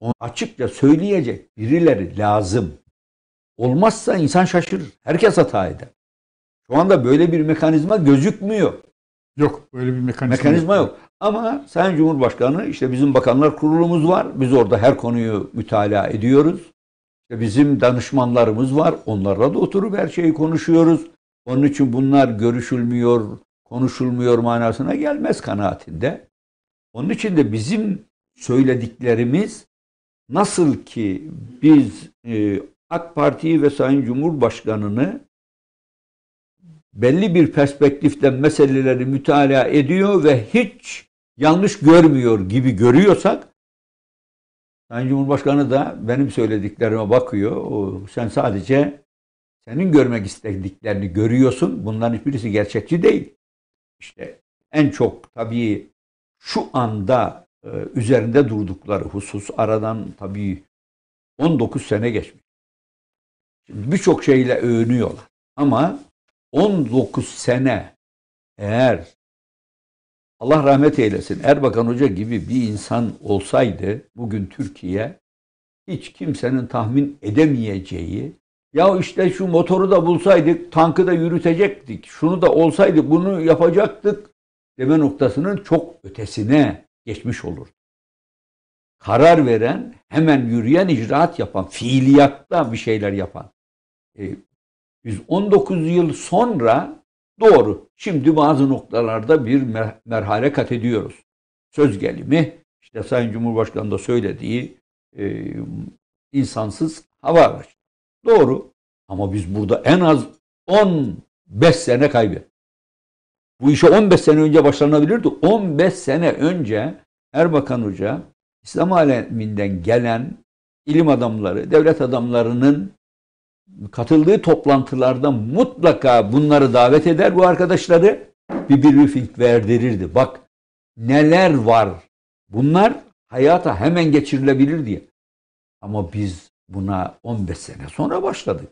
Onu açıkça söyleyecek birileri lazım. Olmazsa insan şaşırır. Herkes hata eder. Şu anda böyle bir mekanizma gözükmüyor. Yok böyle bir mekanizma, mekanizma yok. yok. Ama Sayın Cumhurbaşkanı işte bizim bakanlar kurulumuz var. Biz orada her konuyu mütalaa ediyoruz. İşte bizim danışmanlarımız var. Onlarla da oturup her şeyi konuşuyoruz. Onun için bunlar görüşülmüyor, konuşulmuyor manasına gelmez kanaatinde. Onun için de bizim söylediklerimiz Nasıl ki biz e, AK Parti'yi ve Sayın Cumhurbaşkanı'nı belli bir perspektiften meseleleri mütalaa ediyor ve hiç yanlış görmüyor gibi görüyorsak Sayın Cumhurbaşkanı da benim söylediklerime bakıyor. O, sen sadece senin görmek istediklerini görüyorsun. Bunların hiçbirisi gerçekçi değil. İşte en çok tabii şu anda ee, üzerinde durdukları husus aradan tabii 19 sene geçmiş. Şimdi birçok şeyle övünüyorlar. Ama 19 sene eğer Allah rahmet eylesin Erbakan Hoca gibi bir insan olsaydı bugün Türkiye hiç kimsenin tahmin edemeyeceği ya işte şu motoru da bulsaydık, tankı da yürütecektik, şunu da olsaydı bunu yapacaktık deme noktasının çok ötesine geçmiş olur. Karar veren, hemen yürüyen, icraat yapan, fiiliyatta bir şeyler yapan. E, 119 yıl sonra doğru. Şimdi bazı noktalarda bir merhale kat ediyoruz. Söz gelimi, işte Sayın Cumhurbaşkanı da söylediği e, insansız hava araçları. Doğru. Ama biz burada en az 15 sene kaybettik. Bu işe 15 sene önce başlanabilirdi. 15 sene önce Erbakan Hoca İslam aleminden gelen ilim adamları, devlet adamlarının katıldığı toplantılarda mutlaka bunları davet eder bu arkadaşları bir briefing verdirirdi. Bak neler var. Bunlar hayata hemen geçirilebilir diye. Ama biz buna 15 sene sonra başladık.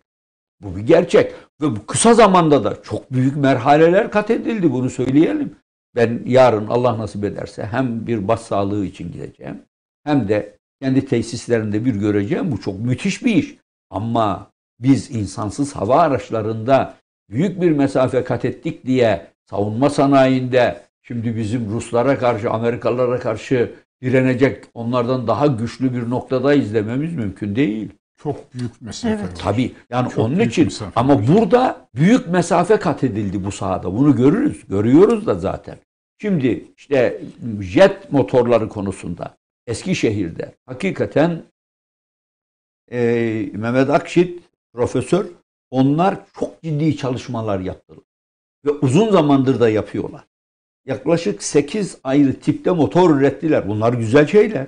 Bu bir gerçek. Ve bu kısa zamanda da çok büyük merhaleler kat edildi bunu söyleyelim. Ben yarın Allah nasip ederse hem bir bas sağlığı için gideceğim hem de kendi tesislerinde bir göreceğim. Bu çok müthiş bir iş. Ama biz insansız hava araçlarında büyük bir mesafe kat ettik diye savunma sanayinde şimdi bizim Ruslara karşı, Amerikalılara karşı direnecek onlardan daha güçlü bir noktada izlememiz mümkün değil. Çok büyük mesafe. Evet. Var. Tabii. Yani Çok onun için ama var. burada büyük mesafe kat edildi bu sahada. Bunu görürüz. Görüyoruz da zaten. Şimdi işte jet motorları konusunda Eskişehir'de hakikaten e, Mehmet Akşit profesör onlar çok ciddi çalışmalar yaptılar. Ve uzun zamandır da yapıyorlar. Yaklaşık 8 ayrı tipte motor ürettiler. Bunlar güzel şeyler.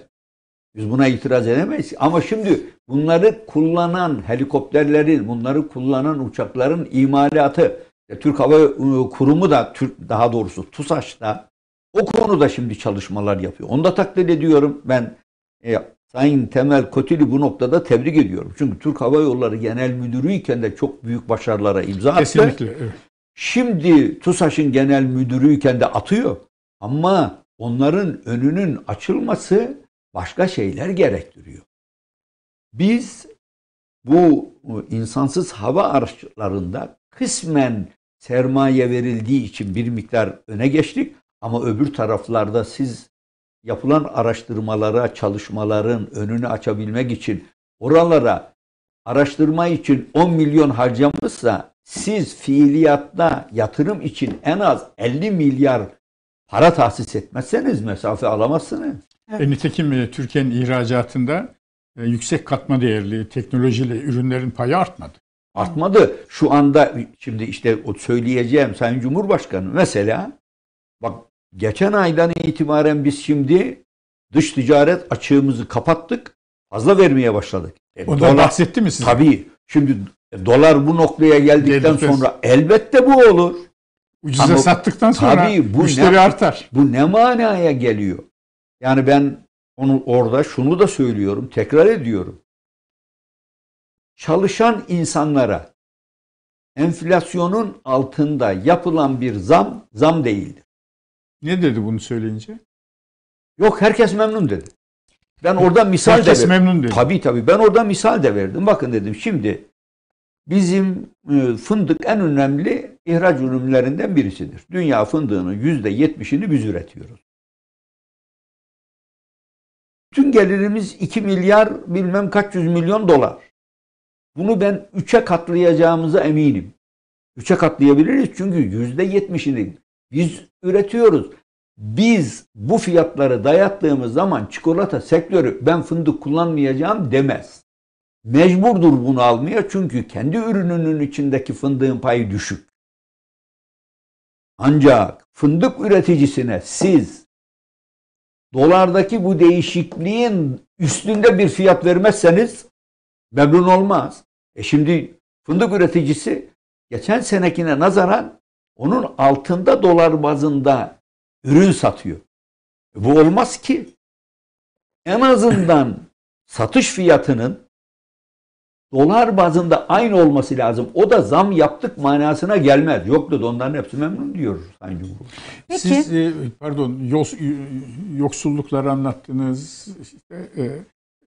Biz buna itiraz edemeyiz. Ama şimdi bunları kullanan helikopterlerin, bunları kullanan uçakların imalatı, e, Türk Hava e, Kurumu da, Türk daha doğrusu TUSAŞ da o konuda şimdi çalışmalar yapıyor. Onu da takdir ediyorum. Ben e, Sayın Temel Kotili bu noktada tebrik ediyorum. Çünkü Türk Hava Yolları Genel Müdürü iken de çok büyük başarılara imza attı. Kesinlikle. Evet. Şimdi TUSAŞ'ın genel Müdürü iken de atıyor. Ama onların önünün açılması başka şeyler gerektiriyor. Biz bu insansız hava araçlarında kısmen sermaye verildiği için bir miktar öne geçtik ama öbür taraflarda siz yapılan araştırmalara, çalışmaların önünü açabilmek için oralara araştırma için 10 milyon harcamışsa siz fiiliyatta yatırım için en az 50 milyar para tahsis etmezseniz mesafe alamazsınız. Evet. E, nitekim e, Türkiye'nin ihracatında e, yüksek katma değerli teknolojili ürünlerin payı artmadı. Artmadı. Şu anda şimdi işte o söyleyeceğim Sayın Cumhurbaşkanı mesela bak geçen aydan itibaren biz şimdi dış ticaret açığımızı kapattık. Fazla vermeye başladık. E, Ondan dolar, bahsetti mi size? Tabii. Şimdi e, dolar bu noktaya geldikten Gelip sonra elbette bu olur. Ucuza Ama, sattıktan sonra tabii, bu müşteri ne, artar. Bu ne manaya geliyor? Yani ben onu orada şunu da söylüyorum, tekrar ediyorum. Çalışan insanlara enflasyonun altında yapılan bir zam zam değildir. Ne dedi bunu söyleyince? Yok herkes memnun dedi. Ben orada misal herkes de verdim. memnun dedi. Tabii tabii. Ben orada misal de verdim. Bakın dedim şimdi bizim e, fındık en önemli ihraç ürünlerinden birisidir. Dünya fındığının yüzde yetmişini biz üretiyoruz. Tüm gelirimiz 2 milyar bilmem kaç yüz milyon dolar. Bunu ben 3'e katlayacağımıza eminim. 3'e katlayabiliriz çünkü %70'ini biz üretiyoruz. Biz bu fiyatları dayattığımız zaman çikolata sektörü ben fındık kullanmayacağım demez. Mecburdur bunu almaya çünkü kendi ürününün içindeki fındığın payı düşük. Ancak fındık üreticisine siz dolardaki bu değişikliğin üstünde bir fiyat vermezseniz memnun olmaz. E şimdi fındık üreticisi geçen senekine nazaran onun altında dolar bazında ürün satıyor. E bu olmaz ki. En azından satış fiyatının dolar bazında aynı olması lazım. O da zam yaptık manasına gelmez. Yoktu onların hepsi memnun diyor Sayın Cumhurbaşkanı. Siz e, pardon e, yoksullukları anlattınız. Işte, e,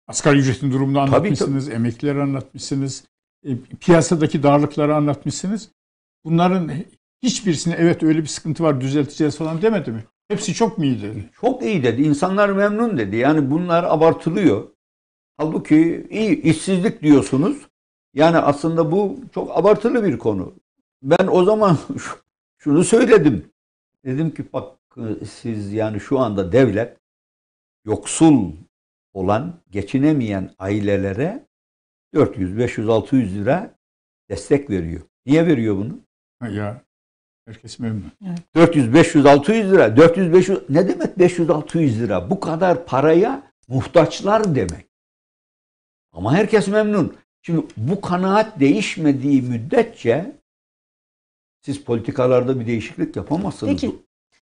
asgari ücretin durumunu anlatmışsınız. Tabii, Emeklileri anlatmışsınız. E, piyasadaki darlıkları anlatmışsınız. Bunların hiçbirisine evet öyle bir sıkıntı var düzelteceğiz falan demedi mi? Hepsi çok mu iyi dedi? Çok iyi dedi. İnsanlar memnun dedi. Yani bunlar abartılıyor. Halbuki iyi işsizlik diyorsunuz. Yani aslında bu çok abartılı bir konu. Ben o zaman şunu söyledim. Dedim ki bak siz yani şu anda devlet yoksul olan, geçinemeyen ailelere 400, 500, 600 lira destek veriyor. Niye veriyor bunu? Ya herkes memnun. Evet. 400, 500, 600 lira. 400, 500 ne demek 500, 600 lira? Bu kadar paraya muhtaçlar demek. Ama herkes memnun. Şimdi bu kanaat değişmediği müddetçe siz politikalarda bir değişiklik yapamazsınız. Peki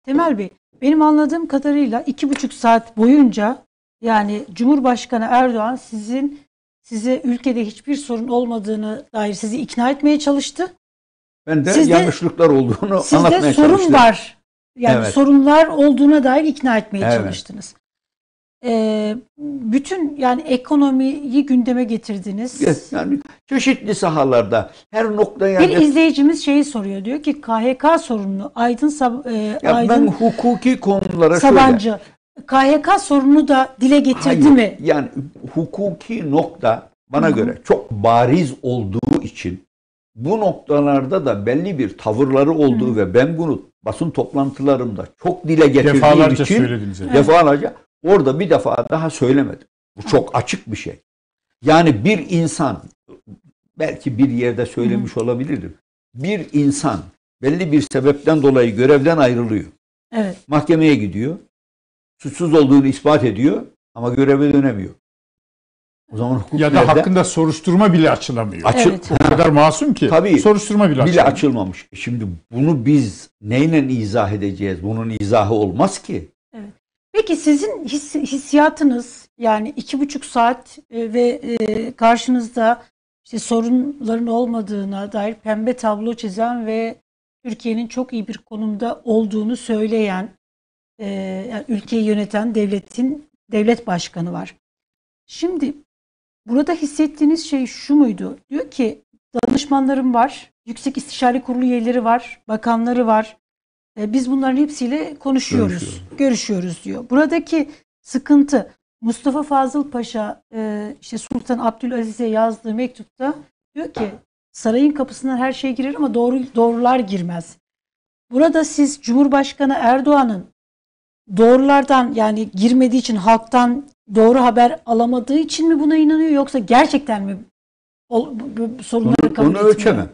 Temel Bey benim anladığım kadarıyla iki buçuk saat boyunca yani Cumhurbaşkanı Erdoğan sizin size ülkede hiçbir sorun olmadığını dair sizi ikna etmeye çalıştı. Ben de sizde, yanlışlıklar olduğunu sizde anlatmaya çalıştım. Sizde sorun var. Yani evet. sorunlar olduğuna dair ikna etmeye evet. çalıştınız e, bütün yani ekonomiyi gündeme getirdiniz. Evet, yani çeşitli sahalarda her noktaya bir izleyicimiz şeyi soruyor diyor ki KHK sorununu Aydın e, ya Aydın ben hukuki konulara Sabancı şöyle. KHK sorunu da dile getirdi Hayır, mi? Yani hukuki nokta bana hı göre çok bariz olduğu için bu noktalarda da belli bir tavırları olduğu hı ve ben bunu basın toplantılarımda çok dile getirdiğim defalarca için söylediniz. Yani. defalarca Orada bir defa daha söylemedim. Bu çok açık bir şey. Yani bir insan belki bir yerde söylemiş olabilirim. Bir insan belli bir sebepten dolayı görevden ayrılıyor. Evet. Mahkemeye gidiyor. Suçsuz olduğunu ispat ediyor ama göreve dönemiyor. O zaman hukuk ya da nerede? hakkında soruşturma bile açılamıyor. Açı evet. O kadar masum ki Tabii, soruşturma bile, bile açılmamış. Şimdi bunu biz neyle izah edeceğiz? Bunun izahı olmaz ki. Peki sizin his, hissiyatınız yani iki buçuk saat e, ve e, karşınızda işte sorunların olmadığına dair pembe tablo çizen ve Türkiye'nin çok iyi bir konumda olduğunu söyleyen e, yani ülkeyi yöneten devletin devlet başkanı var. Şimdi burada hissettiğiniz şey şu muydu? Diyor ki danışmanlarım var, yüksek istişare kurulu üyeleri var, bakanları var, e, biz bunların hepsiyle konuşuyoruz, görüşüyoruz. görüşüyoruz diyor. Buradaki sıkıntı Mustafa Fazıl Paşa e, işte Sultan Abdülaziz'e yazdığı mektupta diyor ki sarayın kapısından her şey girer ama doğru doğrular girmez. Burada siz Cumhurbaşkanı Erdoğan'ın doğrulardan yani girmediği için halktan doğru haber alamadığı için mi buna inanıyor yoksa gerçekten mi sorunları kabul onu etmiyor? Onu ölçemem.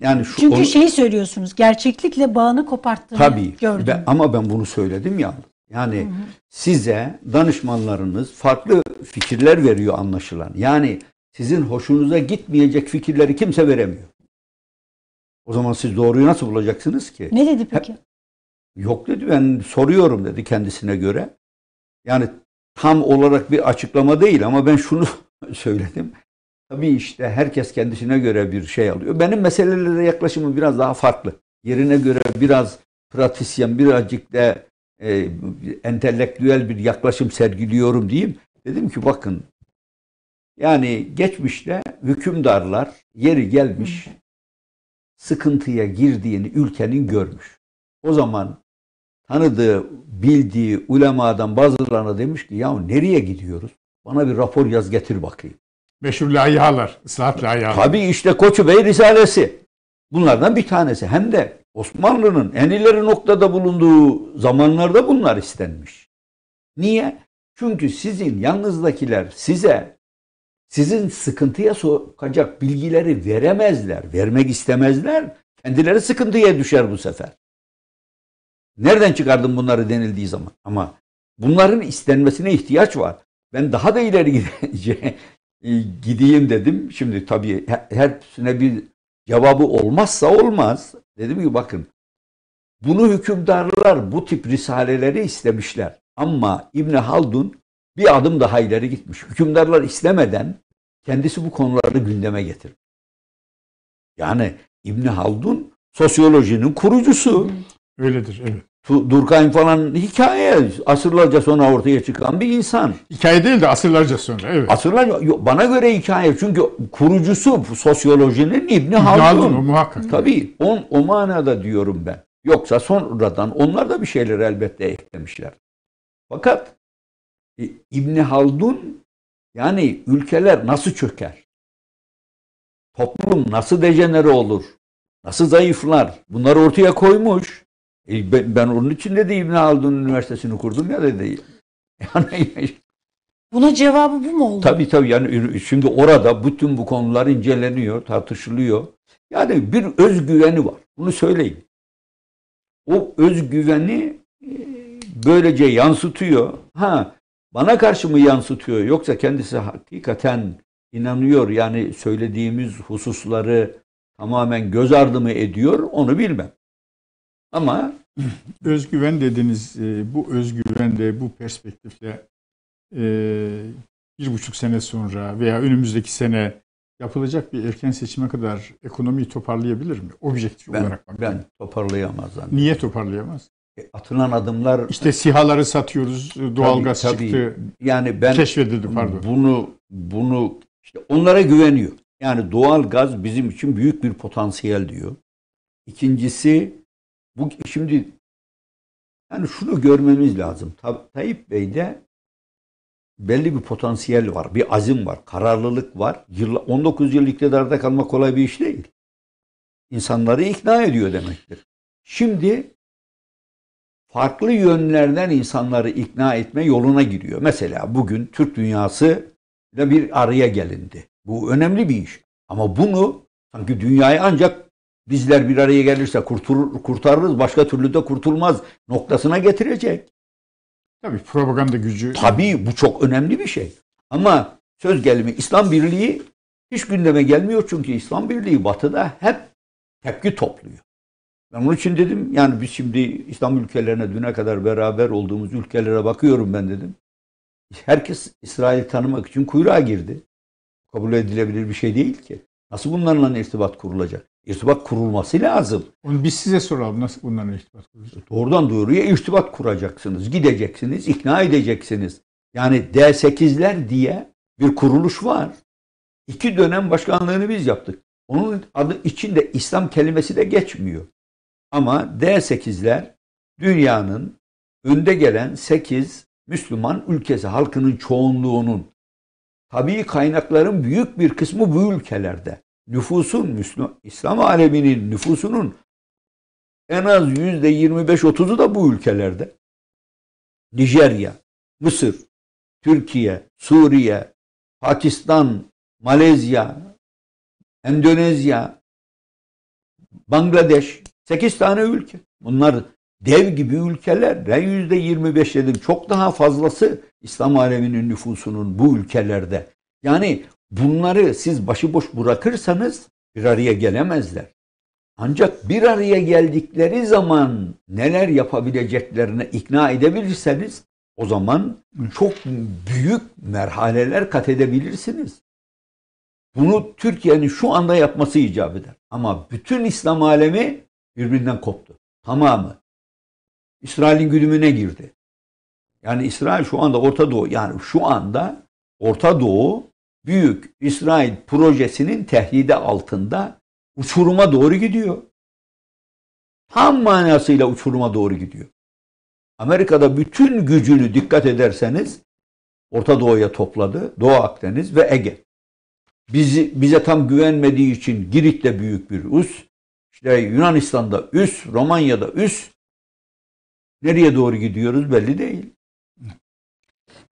Yani şu Çünkü onu, şeyi söylüyorsunuz. Gerçeklikle bağını koparttığını tabii, gördüm. Tabii. Ama ben bunu söyledim ya. Yani hı hı. size danışmanlarınız farklı fikirler veriyor anlaşılan. Yani sizin hoşunuza gitmeyecek fikirleri kimse veremiyor. O zaman siz doğruyu nasıl bulacaksınız ki? Ne dedi peki? Hep, yok dedi ben soruyorum dedi kendisine göre. Yani tam olarak bir açıklama değil ama ben şunu söyledim. Tabii işte herkes kendisine göre bir şey alıyor. Benim meselelere yaklaşımım biraz daha farklı. Yerine göre biraz pratisyen, birazcık da e, entelektüel bir yaklaşım sergiliyorum diyeyim. Dedim ki bakın yani geçmişte hükümdarlar yeri gelmiş sıkıntıya girdiğini ülkenin görmüş. O zaman tanıdığı, bildiği ulemadan bazılarına demiş ki ya nereye gidiyoruz? Bana bir rapor yaz getir bakayım. Meşhur layihalar, ıslahat layihalar. Tabii işte Koçu Bey Risalesi. Bunlardan bir tanesi. Hem de Osmanlı'nın en ileri noktada bulunduğu zamanlarda bunlar istenmiş. Niye? Çünkü sizin yalnızdakiler size sizin sıkıntıya sokacak bilgileri veremezler, vermek istemezler. Kendileri sıkıntıya düşer bu sefer. Nereden çıkardın bunları denildiği zaman? Ama bunların istenmesine ihtiyaç var. Ben daha da ileri e, gideyim dedim. Şimdi tabii hepsine bir cevabı olmazsa olmaz. Dedim ki bakın bunu hükümdarlar bu tip risaleleri istemişler. Ama İbn Haldun bir adım daha ileri gitmiş. Hükümdarlar istemeden kendisi bu konuları gündeme getirmiş Yani İbn Haldun sosyolojinin kurucusu. Öyledir, evet. Durkheim falan hikaye asırlarca sonra ortaya çıkan bir insan. Hikaye değil de asırlarca sonra evet. Asırlarca bana göre hikaye çünkü kurucusu sosyolojinin İbn Haldun. Haldun muhakkak. Tabii on, o manada diyorum ben. Yoksa sonradan onlar da bir şeyler elbette eklemişler. Fakat e, İbn Haldun yani ülkeler nasıl çöker? Toplum nasıl dejenere olur? Nasıl zayıflar? Bunları ortaya koymuş. E ben, ben onun için dedi İbn Haldun Üniversitesi'ni kurdum ya dedi. Yani Buna cevabı bu mu oldu? Tabii tabii yani şimdi orada bütün bu konular inceleniyor, tartışılıyor. Yani bir özgüveni var. Bunu söyleyin. O özgüveni e, böylece yansıtıyor. Ha bana karşı mı yansıtıyor yoksa kendisi hakikaten inanıyor yani söylediğimiz hususları tamamen göz ardı mı ediyor onu bilmem. Ama özgüven dediniz. E, bu özgüvende bu perspektifle e, bir buçuk sene sonra veya önümüzdeki sene yapılacak bir erken seçime kadar ekonomiyi toparlayabilir mi? Objektif ben, olarak bak. Ben toparlayamaz. Zannediyorum. Niye toparlayamaz? E, atılan adımlar... İşte sihaları satıyoruz, e, doğalgaz tabii, tabii. çıktı. Yani ben keşfedildi pardon. Bunu bunu işte onlara güveniyor. Yani doğal gaz bizim için büyük bir potansiyel diyor. İkincisi bu şimdi yani şunu görmemiz lazım. Ta, Tayyip Bey'de belli bir potansiyel var, bir azim var, kararlılık var. Yıl, 19 yıl iktidarda kalmak kolay bir iş değil. İnsanları ikna ediyor demektir. Şimdi farklı yönlerden insanları ikna etme yoluna giriyor. Mesela bugün Türk dünyası ile bir araya gelindi. Bu önemli bir iş. Ama bunu sanki dünyaya ancak bizler bir araya gelirse kurtulur, kurtarırız, başka türlü de kurtulmaz noktasına getirecek. Tabii propaganda gücü. Tabii bu çok önemli bir şey. Ama söz gelimi İslam Birliği hiç gündeme gelmiyor çünkü İslam Birliği batıda hep tepki topluyor. Ben onun için dedim yani biz şimdi İslam ülkelerine düne kadar beraber olduğumuz ülkelere bakıyorum ben dedim. Herkes İsrail tanımak için kuyruğa girdi. Kabul edilebilir bir şey değil ki. Nasıl bunlarla irtibat kurulacak? irtibat kurulması lazım. Onu biz size soralım nasıl bunlarla irtibat kuracağız? Doğrudan doğruya irtibat kuracaksınız. Gideceksiniz, ikna edeceksiniz. Yani D8'ler diye bir kuruluş var. İki dönem başkanlığını biz yaptık. Onun adı içinde İslam kelimesi de geçmiyor. Ama D8'ler dünyanın önde gelen 8 Müslüman ülkesi halkının çoğunluğunun tabii kaynakların büyük bir kısmı bu ülkelerde nüfusun, Müslüman, İslam aleminin nüfusunun en az yüzde 25-30'u da bu ülkelerde. Nijerya, Mısır, Türkiye, Suriye, Pakistan, Malezya, Endonezya, Bangladeş, 8 tane ülke. Bunlar dev gibi ülkeler. Ben yüzde 25 dedim. Çok daha fazlası İslam aleminin nüfusunun bu ülkelerde. Yani Bunları siz başıboş bırakırsanız bir araya gelemezler. Ancak bir araya geldikleri zaman neler yapabileceklerine ikna edebilirseniz o zaman çok büyük merhaleler kat edebilirsiniz. Bunu Türkiye'nin şu anda yapması icap eder. Ama bütün İslam alemi birbirinden koptu. Tamamı. İsrail'in güdümüne girdi. Yani İsrail şu anda Orta Doğu yani şu anda Orta Doğu büyük İsrail projesinin tehdidi altında uçuruma doğru gidiyor. Tam manasıyla uçuruma doğru gidiyor. Amerika'da bütün gücünü dikkat ederseniz Orta Doğu'ya topladı. Doğu Akdeniz ve Ege. Bizi, bize tam güvenmediği için Girit'te büyük bir üs, işte Yunanistan'da üs, Romanya'da üs. Nereye doğru gidiyoruz belli değil.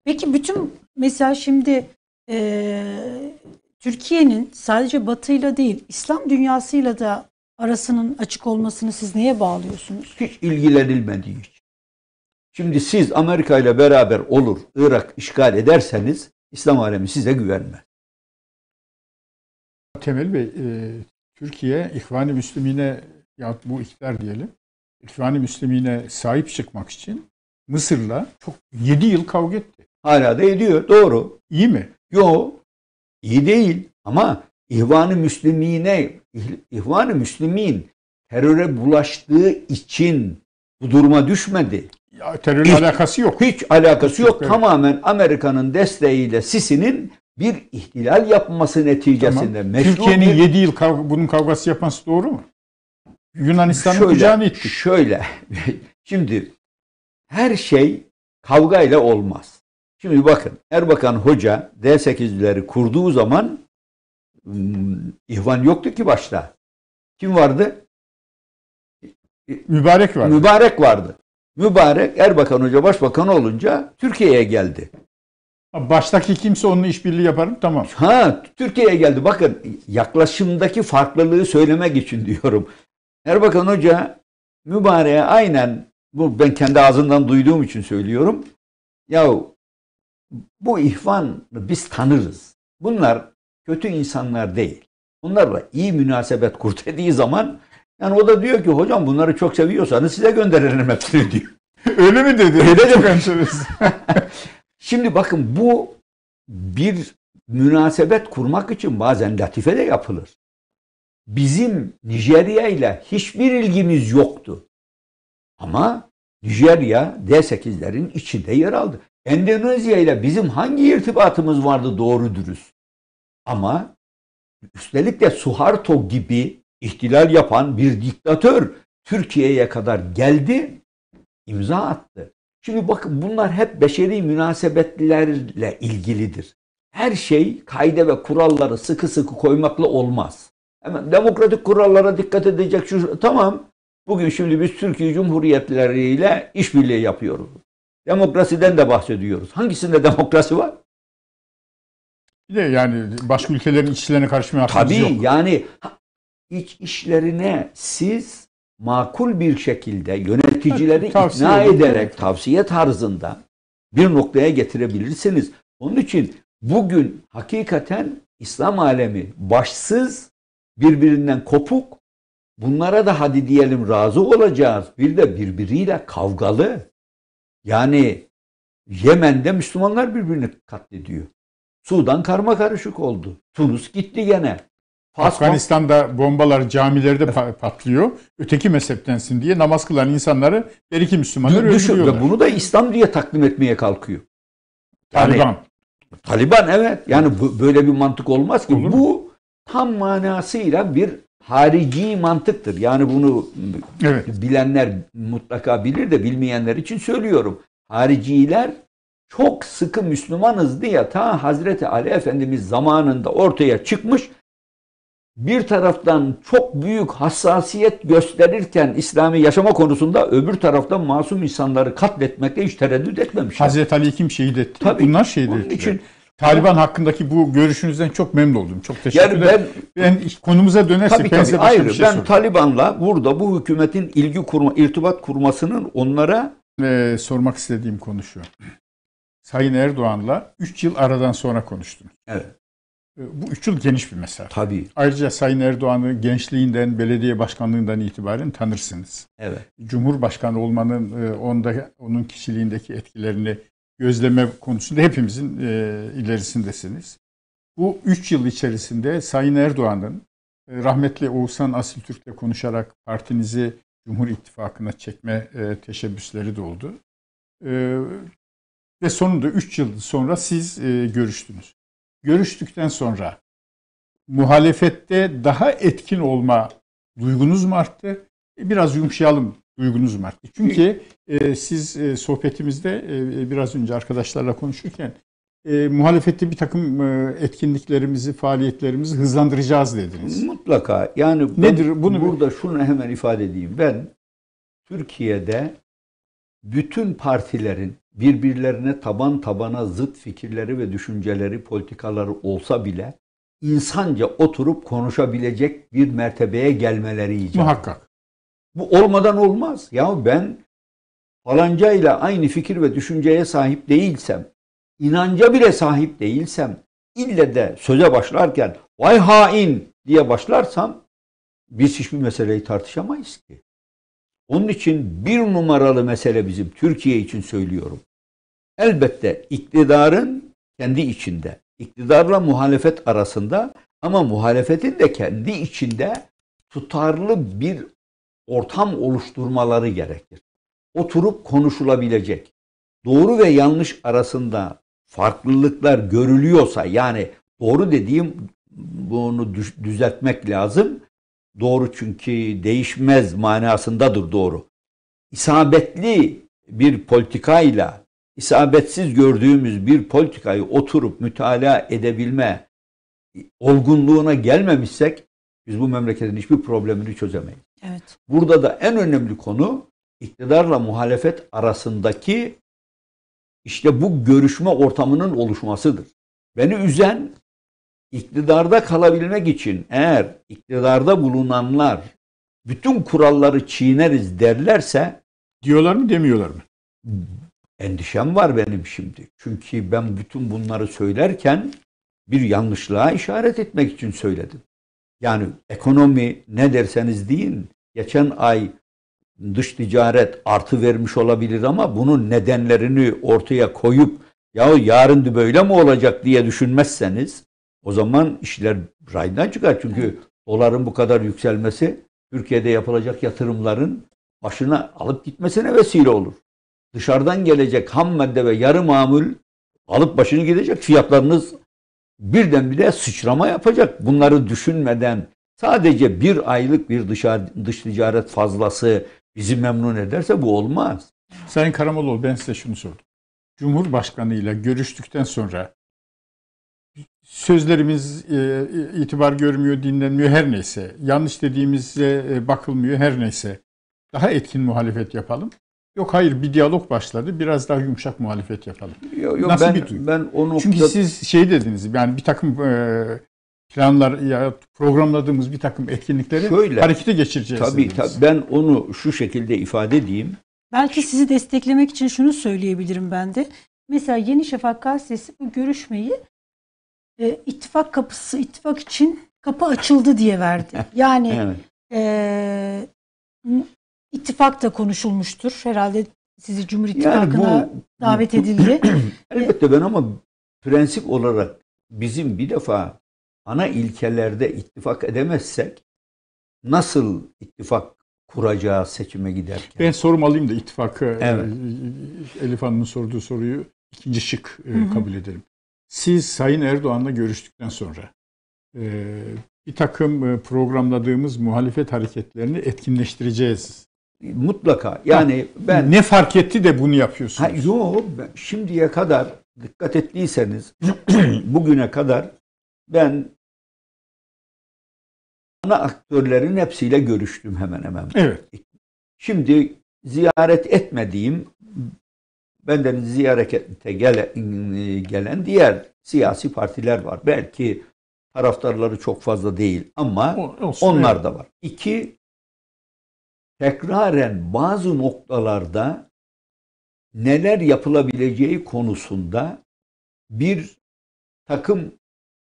Peki bütün mesela şimdi e, Türkiye'nin sadece Batı'yla değil İslam dünyasıyla da arasının açık olmasını siz neye bağlıyorsunuz? Hiç ilgilenilmediği için. Şimdi siz Amerika ile beraber olur Irak işgal ederseniz İslam alemi size güvenmez. Temel Bey, e, Türkiye İhvan-ı Müslümine ya bu iktidar diyelim. İhvan-ı Müslümine sahip çıkmak için Mısır'la çok 7 yıl kavga etti. Hala da ediyor. Doğru. İyi mi? Yo iyi değil ama İhvan-ı Müslümine, İhvan-ı Müslümin teröre bulaştığı için bu duruma düşmedi. Ya, terörün hiç, alakası yok. Hiç alakası yok. yok Tamamen Amerika'nın desteğiyle Sisi'nin bir ihtilal yapması neticesinde. Tamam. Türkiye'nin bir... 7 yıl kav- bunun kavgası yapması doğru mu? Yunanistan'ın kucağına ittik. Şöyle, şimdi her şey kavgayla olmaz. Şimdi bakın Erbakan Hoca D8'lileri kurduğu zaman hmm, ihvan yoktu ki başta. Kim vardı? Mübarek vardı. Mübarek vardı. Mübarek Erbakan Hoca başbakan olunca Türkiye'ye geldi. Baştaki kimse onun işbirliği yapar mı tamam. Ha Türkiye'ye geldi. Bakın yaklaşımdaki farklılığı söylemek için diyorum. Erbakan Hoca mübareğe aynen bu ben kendi ağzından duyduğum için söylüyorum. Yahu bu ihvan biz tanırız. Bunlar kötü insanlar değil. Bunlarla iyi münasebet kurt dediği zaman yani o da diyor ki hocam bunları çok seviyorsanız size gönderelim hepsini diyor. Öyle mi dedi? Öyle çok hemşeriz. Şimdi bakın bu bir münasebet kurmak için bazen latife de yapılır. Bizim Nijerya ile hiçbir ilgimiz yoktu. Ama Nijerya D8'lerin içinde yer aldı. Endonezya ile bizim hangi irtibatımız vardı doğru dürüst? Ama üstelik de Suharto gibi ihtilal yapan bir diktatör Türkiye'ye kadar geldi, imza attı. Şimdi bakın bunlar hep beşeri münasebetlerle ilgilidir. Her şey kaide ve kuralları sıkı sıkı koymakla olmaz. Hemen demokratik kurallara dikkat edecek şu tamam. Bugün şimdi biz Türkiye Cumhuriyetleri ile işbirliği yapıyoruz. Demokrasiden de bahsediyoruz. Hangisinde demokrasi var? Bir de yani başka ülkelerin işlerine karışmaya hakkımız Tabii, yok. Tabii yani iç işlerine siz makul bir şekilde yöneticileri tavsiye ikna ederek tavsiye tarzında bir noktaya getirebilirsiniz. Onun için bugün hakikaten İslam alemi başsız, birbirinden kopuk, bunlara da hadi diyelim razı olacağız. Bir de birbiriyle kavgalı. Yani Yemen'de Müslümanlar birbirini katlediyor. Sudan karma karışık oldu. Tunus gitti gene. Fas Afganistan'da bombalar camilerde pa- patlıyor. Öteki mezheptensin diye namaz kılan insanları her iki Müslümanlar Dü- düşün, öldürüyorlar. bunu da İslam diye takdim etmeye kalkıyor. Yani, Taliban. Taliban evet. Yani bu, böyle bir mantık olmaz ki. Olur mu? bu tam manasıyla bir harici mantıktır. Yani bunu evet. bilenler mutlaka bilir de bilmeyenler için söylüyorum. Hariciler çok sıkı Müslümanız diye ta Hazreti Ali Efendimiz zamanında ortaya çıkmış. Bir taraftan çok büyük hassasiyet gösterirken İslami yaşama konusunda öbür taraftan masum insanları katletmekle hiç tereddüt etmemiş. Hazreti Ali kim şehit etti? Tabii, Bunlar şehit etti. Onun için Taliban hakkındaki bu görüşünüzden çok memnun oldum. Çok teşekkür yani ederim. Ben, ben konumuza dönersek tabii, ben tabii, ayrı. Bir şey ben sorayım. Taliban'la burada bu hükümetin ilgi kurma, irtibat kurmasının onlara ee, sormak istediğim konu şu. Sayın Erdoğan'la 3 yıl aradan sonra konuştum. Evet. E, bu 3 yıl geniş bir mesafe. Tabii. Ayrıca Sayın Erdoğan'ı gençliğinden, belediye başkanlığından itibaren tanırsınız. Evet. Cumhurbaşkanı olmanın e, onda onun kişiliğindeki etkilerini gözleme konusunda hepimizin e, ilerisindesiniz. Bu üç yıl içerisinde Sayın Erdoğan'ın e, rahmetli Oğuzhan Asiltürk'le konuşarak partinizi Cumhur İttifakı'na çekme e, teşebbüsleri de oldu. E, ve sonunda 3 yıl sonra siz e, görüştünüz. Görüştükten sonra muhalefette daha etkin olma duygunuz mu arttı? E, biraz yumuşayalım uygunuz Mert. Çünkü e, siz e, sohbetimizde e, biraz önce arkadaşlarla konuşurken e, muhalefette bir takım e, etkinliklerimizi, faaliyetlerimizi hızlandıracağız dediniz. Mutlaka. Yani ben, bunu burada bir... şunu hemen ifade edeyim. Ben Türkiye'de bütün partilerin birbirlerine taban tabana zıt fikirleri ve düşünceleri, politikaları olsa bile insanca oturup konuşabilecek bir mertebeye gelmeleri icap. Muhakkak. Bu olmadan olmaz. Ya ben Falanca ile aynı fikir ve düşünceye sahip değilsem, inanca bile sahip değilsem, ille de söze başlarken vay hain diye başlarsam biz hiçbir meseleyi tartışamayız ki. Onun için bir numaralı mesele bizim Türkiye için söylüyorum. Elbette iktidarın kendi içinde, iktidarla muhalefet arasında ama muhalefetin de kendi içinde tutarlı bir ortam oluşturmaları gerekir. Oturup konuşulabilecek, doğru ve yanlış arasında farklılıklar görülüyorsa yani doğru dediğim bunu düzeltmek lazım. Doğru çünkü değişmez manasındadır doğru. İsabetli bir politikayla isabetsiz gördüğümüz bir politikayı oturup mütalaa edebilme olgunluğuna gelmemişsek biz bu memleketin hiçbir problemini çözemeyiz. Evet. Burada da en önemli konu iktidarla muhalefet arasındaki işte bu görüşme ortamının oluşmasıdır. Beni üzen iktidarda kalabilmek için eğer iktidarda bulunanlar bütün kuralları çiğneriz derlerse diyorlar mı demiyorlar mı? Endişem var benim şimdi. Çünkü ben bütün bunları söylerken bir yanlışlığa işaret etmek için söyledim. Yani ekonomi ne derseniz deyin. Geçen ay dış ticaret artı vermiş olabilir ama bunun nedenlerini ortaya koyup ya yarın da böyle mi olacak diye düşünmezseniz o zaman işler raydan çıkar. Çünkü doların bu kadar yükselmesi Türkiye'de yapılacak yatırımların başına alıp gitmesine vesile olur. Dışarıdan gelecek ham madde ve yarı mamul alıp başını gidecek fiyatlarınız birdenbire sıçrama yapacak. Bunları düşünmeden sadece bir aylık bir dışarı, dış ticaret fazlası bizi memnun ederse bu olmaz. Sayın Karamoğlu ben size şunu sordum. Cumhurbaşkanı ile görüştükten sonra sözlerimiz e, itibar görmüyor, dinlenmiyor her neyse. Yanlış dediğimizde e, bakılmıyor her neyse. Daha etkin muhalefet yapalım. Yok hayır bir diyalog başladı. Biraz daha yumuşak muhalefet yapalım. Yok, yok, Nasıl ben, bir duygu? Ben o nokta... Çünkü siz şey dediniz yani bir takım e, planlar ya programladığımız bir takım etkinlikleri Şöyle, harekete geçireceğiz. Tabii, tabii ben onu şu şekilde ifade edeyim. Belki sizi desteklemek için şunu söyleyebilirim ben de. Mesela Yeni Şafak gazetesi bu görüşmeyi e, ittifak kapısı, ittifak için kapı açıldı diye verdi. Yani evet. e, ittifak da konuşulmuştur. Herhalde sizi Cumhur İttifakı'na yani davet edildi. Elbette ben ama prensip olarak bizim bir defa ana ilkelerde ittifak edemezsek nasıl ittifak kuracağı seçime giderken? Ben sorum alayım da ittifakı e, evet. Elif Hanım'ın sorduğu soruyu ikinci şık e, hı hı. kabul edelim. Siz Sayın Erdoğan'la görüştükten sonra e, bir takım programladığımız muhalefet hareketlerini etkinleştireceğiz Mutlaka. Yani ha, ben ne fark etti de bunu yapıyorsunuz? Ha, yok şimdiye kadar dikkat ettiyseniz bugüne kadar ben ana aktörlerin hepsiyle görüştüm hemen hemen. Evet. Şimdi ziyaret etmediğim benden ziyarete gele, gelen diğer siyasi partiler var. Belki taraftarları çok fazla değil ama o, olsun, onlar evet. da var. İki, tekraren bazı noktalarda neler yapılabileceği konusunda bir takım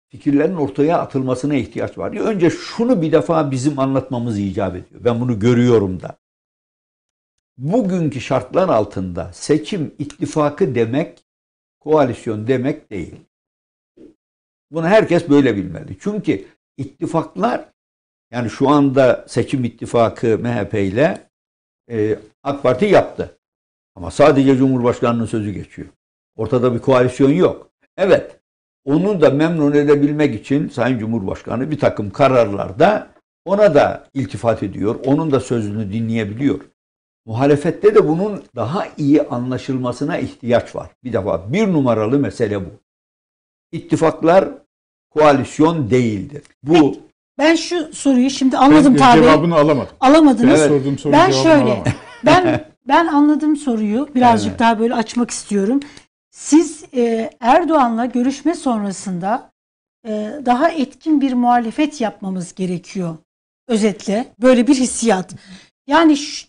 fikirlerin ortaya atılmasına ihtiyaç var. Önce şunu bir defa bizim anlatmamız icap ediyor. Ben bunu görüyorum da. Bugünkü şartlar altında seçim ittifakı demek, koalisyon demek değil. Bunu herkes böyle bilmeli. Çünkü ittifaklar yani şu anda seçim ittifakı MHP ile e, AK Parti yaptı. Ama sadece Cumhurbaşkanı'nın sözü geçiyor. Ortada bir koalisyon yok. Evet, onu da memnun edebilmek için Sayın Cumhurbaşkanı bir takım kararlarda ona da iltifat ediyor. Onun da sözünü dinleyebiliyor. Muhalefette de bunun daha iyi anlaşılmasına ihtiyaç var. Bir defa bir numaralı mesele bu. İttifaklar koalisyon değildir. Bu ben şu soruyu şimdi anladım tabii. Cevabını alamadım. Alamadınız. Evet. Sorduğum soru ben şöyle. Alamadım. Ben ben anladım soruyu. Birazcık evet. daha böyle açmak istiyorum. Siz e, Erdoğan'la görüşme sonrasında e, daha etkin bir muhalefet yapmamız gerekiyor. Özetle böyle bir hissiyat. Yani şu,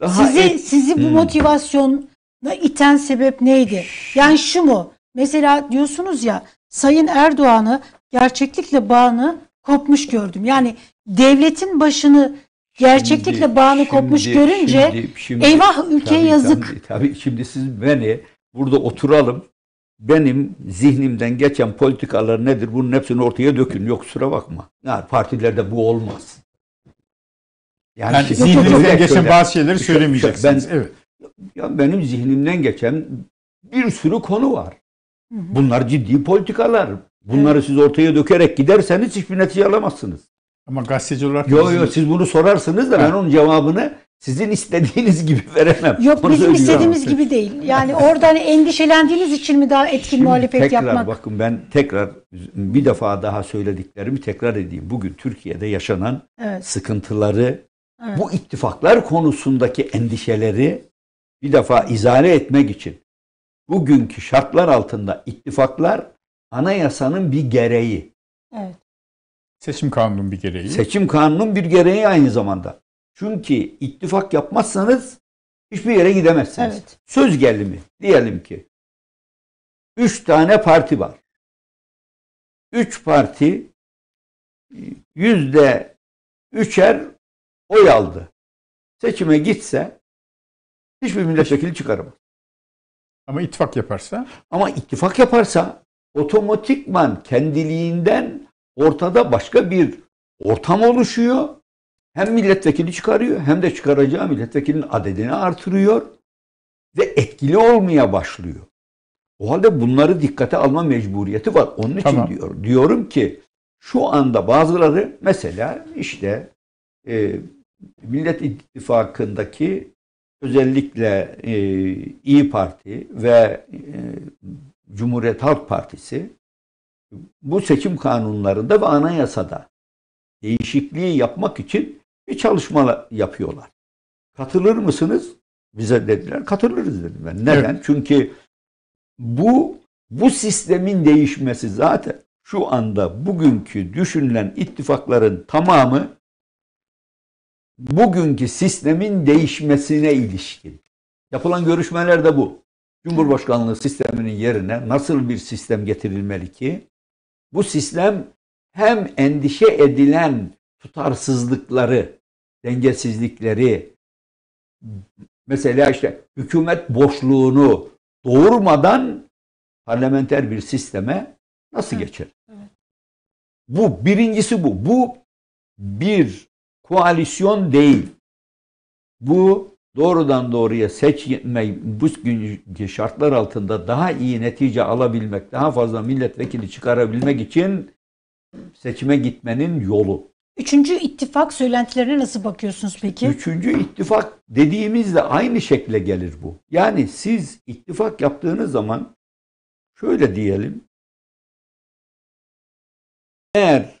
daha sizi et... sizi bu hmm. motivasyona iten sebep neydi? Yani şu mu? Mesela diyorsunuz ya Sayın Erdoğan'ı gerçeklikle bağını kopmuş gördüm. Yani devletin başını gerçeklikle şimdi, bağını şimdi, kopmuş görünce şimdi, şimdi, eyvah ülkeye tabii, yazık. Tabii, tabii şimdi siz beni burada oturalım. Benim zihnimden geçen politikalar nedir? Bunun hepsini ortaya dökün. Yok kusura bakma. Yani partilerde bu olmaz. Yani, yani zihninizden geçen bazı şeyleri şöyle, söylemeyeceksiniz. Ben, evet. Ya benim zihnimden geçen bir sürü konu var. Bunlar ciddi politikalar. Bunları evet. siz ortaya dökerek giderseniz hiçbir netice alamazsınız. Ama gazeteci olarak... Yok yok siz bunu sorarsınız da ha. ben onun cevabını sizin istediğiniz gibi veremem. Yok Bunu bizim istediğimiz gibi değil. Yani orada oradan endişelendiğiniz için mi daha etkin Şimdi muhalefet tekrar, yapmak? Bakın ben tekrar bir defa daha söylediklerimi tekrar edeyim. Bugün Türkiye'de yaşanan evet. sıkıntıları, evet. bu ittifaklar konusundaki endişeleri bir defa izale etmek için bugünkü şartlar altında ittifaklar anayasanın bir gereği. Evet. Seçim kanunun bir gereği. Seçim kanunun bir gereği aynı zamanda. Çünkü ittifak yapmazsanız hiçbir yere gidemezsiniz. Evet. Söz gelimi diyelim ki üç tane parti var. Üç parti yüzde üçer oy aldı. Seçime gitse hiçbir milletvekili çıkaramaz. Ama ittifak yaparsa? Ama ittifak yaparsa otomatikman kendiliğinden ortada başka bir ortam oluşuyor. Hem milletvekili çıkarıyor hem de çıkaracağı milletvekilinin adedini artırıyor ve etkili olmaya başlıyor. O halde bunları dikkate alma mecburiyeti var. Onun için tamam. diyor, diyorum ki şu anda bazıları mesela işte e, Millet İttifakı'ndaki özellikle e, İyi Parti ve e, Cumhuriyet Halk Partisi bu seçim kanunlarında ve anayasada değişikliği yapmak için bir çalışma yapıyorlar. Katılır mısınız? Bize dediler katılırız dedim ben. Neden? Evet. Çünkü bu bu sistemin değişmesi zaten şu anda bugünkü düşünülen ittifakların tamamı bugünkü sistemin değişmesine ilişkin. Yapılan görüşmeler de bu. Cumhurbaşkanlığı sisteminin yerine nasıl bir sistem getirilmeli ki bu sistem hem endişe edilen tutarsızlıkları, dengesizlikleri, mesela işte hükümet boşluğunu doğurmadan parlamenter bir sisteme nasıl evet. geçer? Bu birincisi bu. Bu bir koalisyon değil. Bu doğrudan doğruya seçmeyi bu gün şartlar altında daha iyi netice alabilmek, daha fazla milletvekili çıkarabilmek için seçime gitmenin yolu. Üçüncü ittifak söylentilerine nasıl bakıyorsunuz peki? Üçüncü ittifak dediğimizde aynı şekle gelir bu. Yani siz ittifak yaptığınız zaman şöyle diyelim. Eğer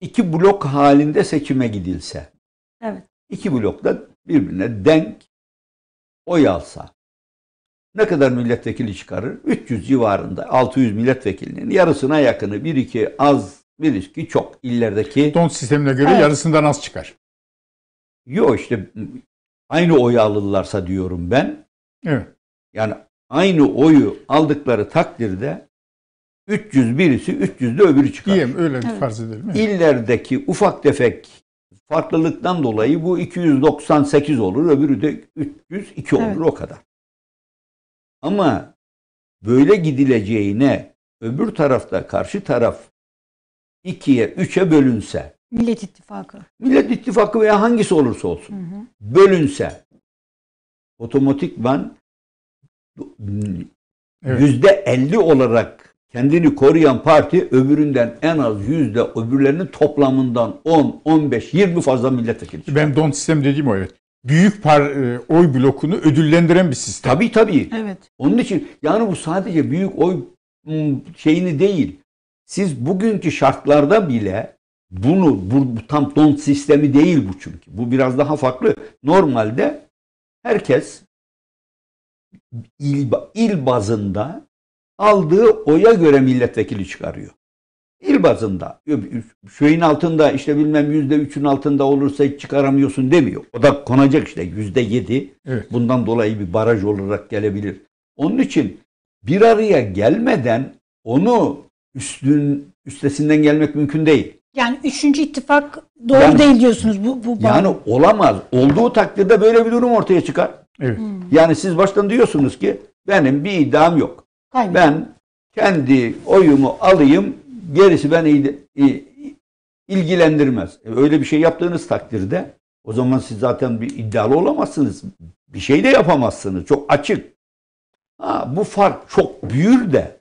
iki blok halinde seçime gidilse. Evet. İki blokta birbirine denk oy alsa ne kadar milletvekili çıkarır? 300 civarında 600 milletvekilinin yarısına yakını bir iki az bir iki çok illerdeki. Don sistemine göre evet. yarısından az çıkar. Yok işte aynı oy alırlarsa diyorum ben. Evet. Yani aynı oyu aldıkları takdirde 300 birisi 300 de öbürü çıkar. Diyeyim öyle evet. farz edelim. İllerdeki ufak tefek farklılıktan dolayı bu 298 olur, öbürü de 302 olur evet. o kadar. Ama böyle gidileceğine öbür tarafta karşı taraf ikiye, üçe bölünse. Millet İttifakı. Millet İttifakı veya hangisi olursa olsun. Hı hı. Bölünse otomatikman yüzde evet. elli olarak kendini koruyan parti öbüründen en az yüzde öbürlerinin toplamından 10, 15, 20 fazla milletvekili. Ben don sistem dediğim o evet. Büyük par e, oy blokunu ödüllendiren bir sistem. Tabii tabii. Evet. Onun için yani bu sadece büyük oy şeyini değil. Siz bugünkü şartlarda bile bunu bu, bu tam don sistemi değil bu çünkü. Bu biraz daha farklı. Normalde herkes il, il bazında aldığı oya göre milletvekili çıkarıyor. İl bazında. Şeyin altında işte bilmem yüzde üçün altında olursa hiç çıkaramıyorsun demiyor. O da konacak işte yüzde yedi. Evet. Bundan dolayı bir baraj olarak gelebilir. Onun için bir araya gelmeden onu üstün üstesinden gelmek mümkün değil. Yani üçüncü ittifak doğru yani, değil diyorsunuz bu bu. Yani olamaz. Olduğu takdirde böyle bir durum ortaya çıkar. Evet. Hmm. Yani siz baştan diyorsunuz ki benim bir iddiam yok. Kaybedin. Ben kendi oyumu alayım, gerisi beni ilgilendirmez. E, öyle bir şey yaptığınız takdirde o zaman siz zaten bir iddialı olamazsınız. Bir şey de yapamazsınız. Çok açık. Ha, bu fark çok büyür de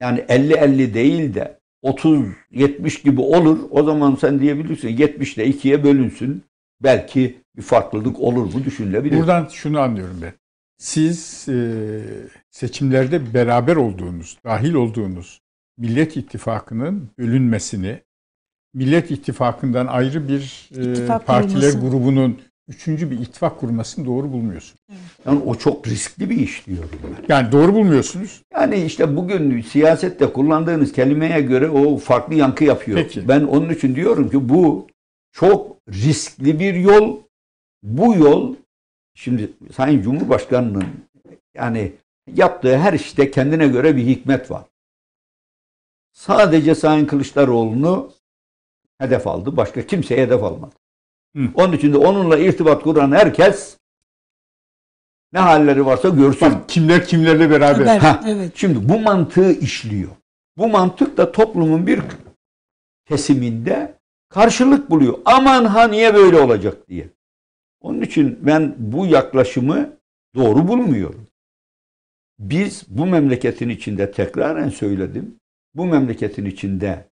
yani 50-50 değil de 30-70 gibi olur. O zaman sen diyebilirsin 70 ile 2'ye bölünsün. Belki bir farklılık olur mu düşünülebilir. Buradan şunu anlıyorum ben. Siz e, seçimlerde beraber olduğunuz, dahil olduğunuz Millet İttifakı'nın bölünmesini, Millet İttifakı'ndan ayrı bir e, partiler kurması. grubunun üçüncü bir ittifak kurmasını doğru bulmuyorsun. Yani o çok riskli bir iş diyorum ben. Yani doğru bulmuyorsunuz. Yani işte bugün siyasette kullandığınız kelimeye göre o farklı yankı yapıyor. Peki. Ben onun için diyorum ki bu çok riskli bir yol. Bu yol şimdi Sayın Cumhurbaşkanı'nın yani Yaptığı her işte kendine göre bir hikmet var. Sadece Sayın Kılıçdaroğlu'nu hedef aldı. Başka kimseye hedef almadı. Hı. Onun için de onunla irtibat kuran herkes ne halleri varsa görsün. Bak, kimler kimlerle beraber. beraber evet. Şimdi bu mantığı işliyor. Bu mantık da toplumun bir kesiminde karşılık buluyor. Aman ha niye böyle olacak diye. Onun için ben bu yaklaşımı doğru bulmuyorum. Biz bu memleketin içinde tekraren söyledim. Bu memleketin içinde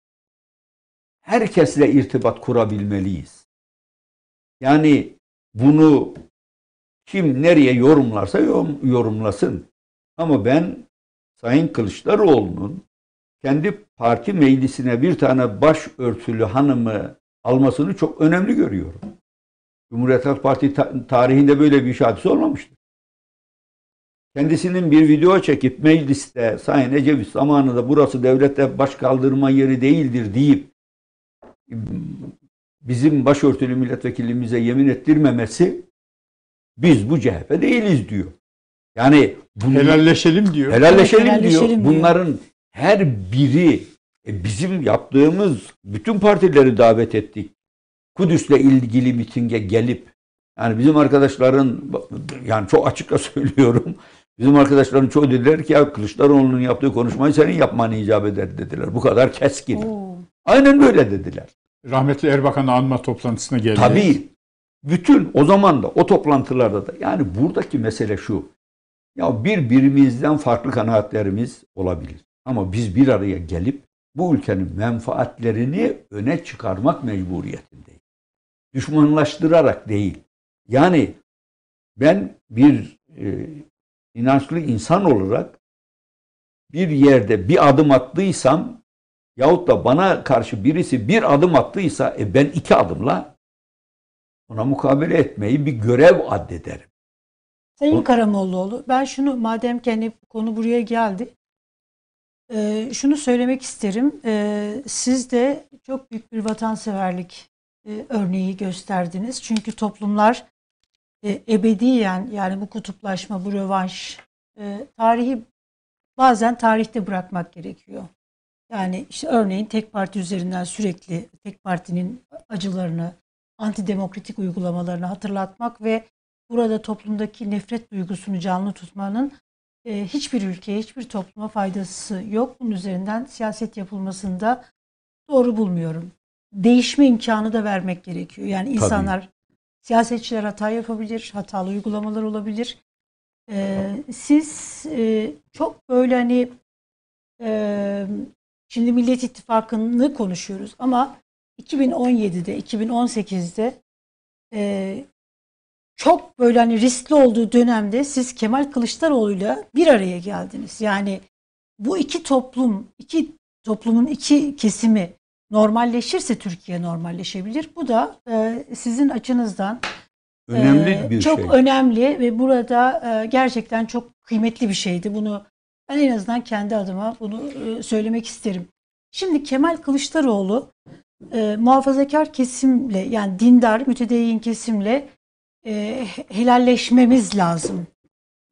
herkesle irtibat kurabilmeliyiz. Yani bunu kim nereye yorumlarsa yorumlasın. Ama ben Sayın Kılıçdaroğlu'nun kendi parti meclisine bir tane başörtülü hanımı almasını çok önemli görüyorum. Cumhuriyet Halk Parti tarihinde böyle bir hadise olmamıştı. Kendisinin bir video çekip mecliste Sayın Ecevit zamanında burası devlete baş kaldırma yeri değildir deyip bizim başörtülü milletvekilimize yemin ettirmemesi biz bu CHP değiliz diyor. Yani bunlar, helalleşelim diyor. Helalleşelim, evet, helalleşelim diyor. diyor. Bunların her biri e, bizim yaptığımız bütün partileri davet ettik. Kudüs'le ilgili mitinge gelip yani bizim arkadaşların yani çok açıkça söylüyorum Bizim arkadaşların çoğu dediler ki ya Kılıçdaroğlu'nun yaptığı konuşmayı senin yapman icap eder dediler. Bu kadar keskin. Oo. Aynen böyle dediler. Rahmetli Erbakan'ın anma toplantısına geldi. Tabii. Bütün o zaman da o toplantılarda da yani buradaki mesele şu. Ya birbirimizden farklı kanaatlerimiz olabilir. Ama biz bir araya gelip bu ülkenin menfaatlerini öne çıkarmak mecburiyetindeyiz. Düşmanlaştırarak değil. Yani ben bir e, inançlı insan olarak bir yerde bir adım attıysam yahut da bana karşı birisi bir adım attıysa e ben iki adımla ona mukabele etmeyi bir görev addederim. Sayın o... Karamollaoğlu ben şunu madem kendi hani konu buraya geldi e, şunu söylemek isterim. E, siz de çok büyük bir vatanseverlik e, örneği gösterdiniz. Çünkü toplumlar e, ebediyen yani bu kutuplaşma, bu rövanş e, tarihi bazen tarihte bırakmak gerekiyor. Yani işte örneğin tek parti üzerinden sürekli tek partinin acılarını, antidemokratik uygulamalarını hatırlatmak ve burada toplumdaki nefret duygusunu canlı tutmanın e, hiçbir ülkeye, hiçbir topluma faydası yok. Bunun üzerinden siyaset yapılmasında doğru bulmuyorum. Değişme imkanı da vermek gerekiyor. Yani insanlar Tabii. Siyasetçiler hata yapabilir, hatalı uygulamalar olabilir. Ee, siz e, çok böyle hani e, şimdi Millet İttifakı'nı konuşuyoruz ama 2017'de, 2018'de e, çok böyle hani riskli olduğu dönemde siz Kemal Kılıçdaroğlu'yla bir araya geldiniz. Yani bu iki toplum, iki toplumun iki kesimi normalleşirse Türkiye normalleşebilir. Bu da e, sizin açınızdan önemli e, bir çok şey. önemli ve burada e, gerçekten çok kıymetli bir şeydi. Bunu ben en azından kendi adıma bunu e, söylemek isterim. Şimdi Kemal Kılıçdaroğlu e, muhafazakar kesimle yani dindar mütedeyyin kesimle e, helalleşmemiz lazım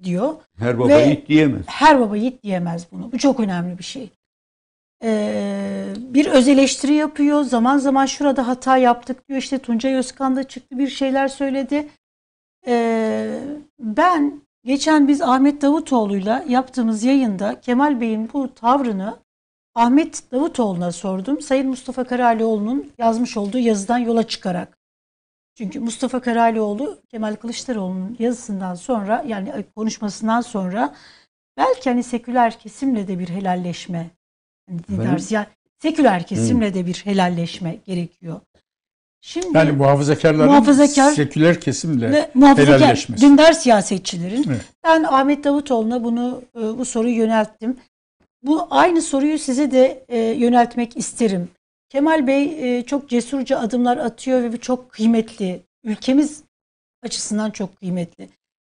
diyor. Her baba Ve yiğit diyemez. Her baba yiğit diyemez bunu. Bu çok önemli bir şey. E, bir öz eleştiri yapıyor. Zaman zaman şurada hata yaptık diyor. İşte Tuncay Özkan da çıktı bir şeyler söyledi. Ee, ben geçen biz Ahmet Davutoğlu'yla yaptığımız yayında Kemal Bey'in bu tavrını Ahmet Davutoğlu'na sordum. Sayın Mustafa Karalioğlu'nun yazmış olduğu yazıdan yola çıkarak. Çünkü Mustafa Karalioğlu Kemal Kılıçdaroğlu'nun yazısından sonra yani konuşmasından sonra belki hani seküler kesimle de bir helalleşme hani ders yani seküler hmm. kesimle de bir helalleşme gerekiyor. Şimdi yani muhafazakarların muhafazakar, seküler kesimle ve muhafazakar, helalleşmesi. Dindar siyasetçilerin. Evet. Ben Ahmet Davutoğlu'na bunu e, bu soruyu yönelttim. Bu aynı soruyu size de e, yöneltmek isterim. Kemal Bey e, çok cesurca adımlar atıyor ve bu çok kıymetli. Ülkemiz açısından çok kıymetli.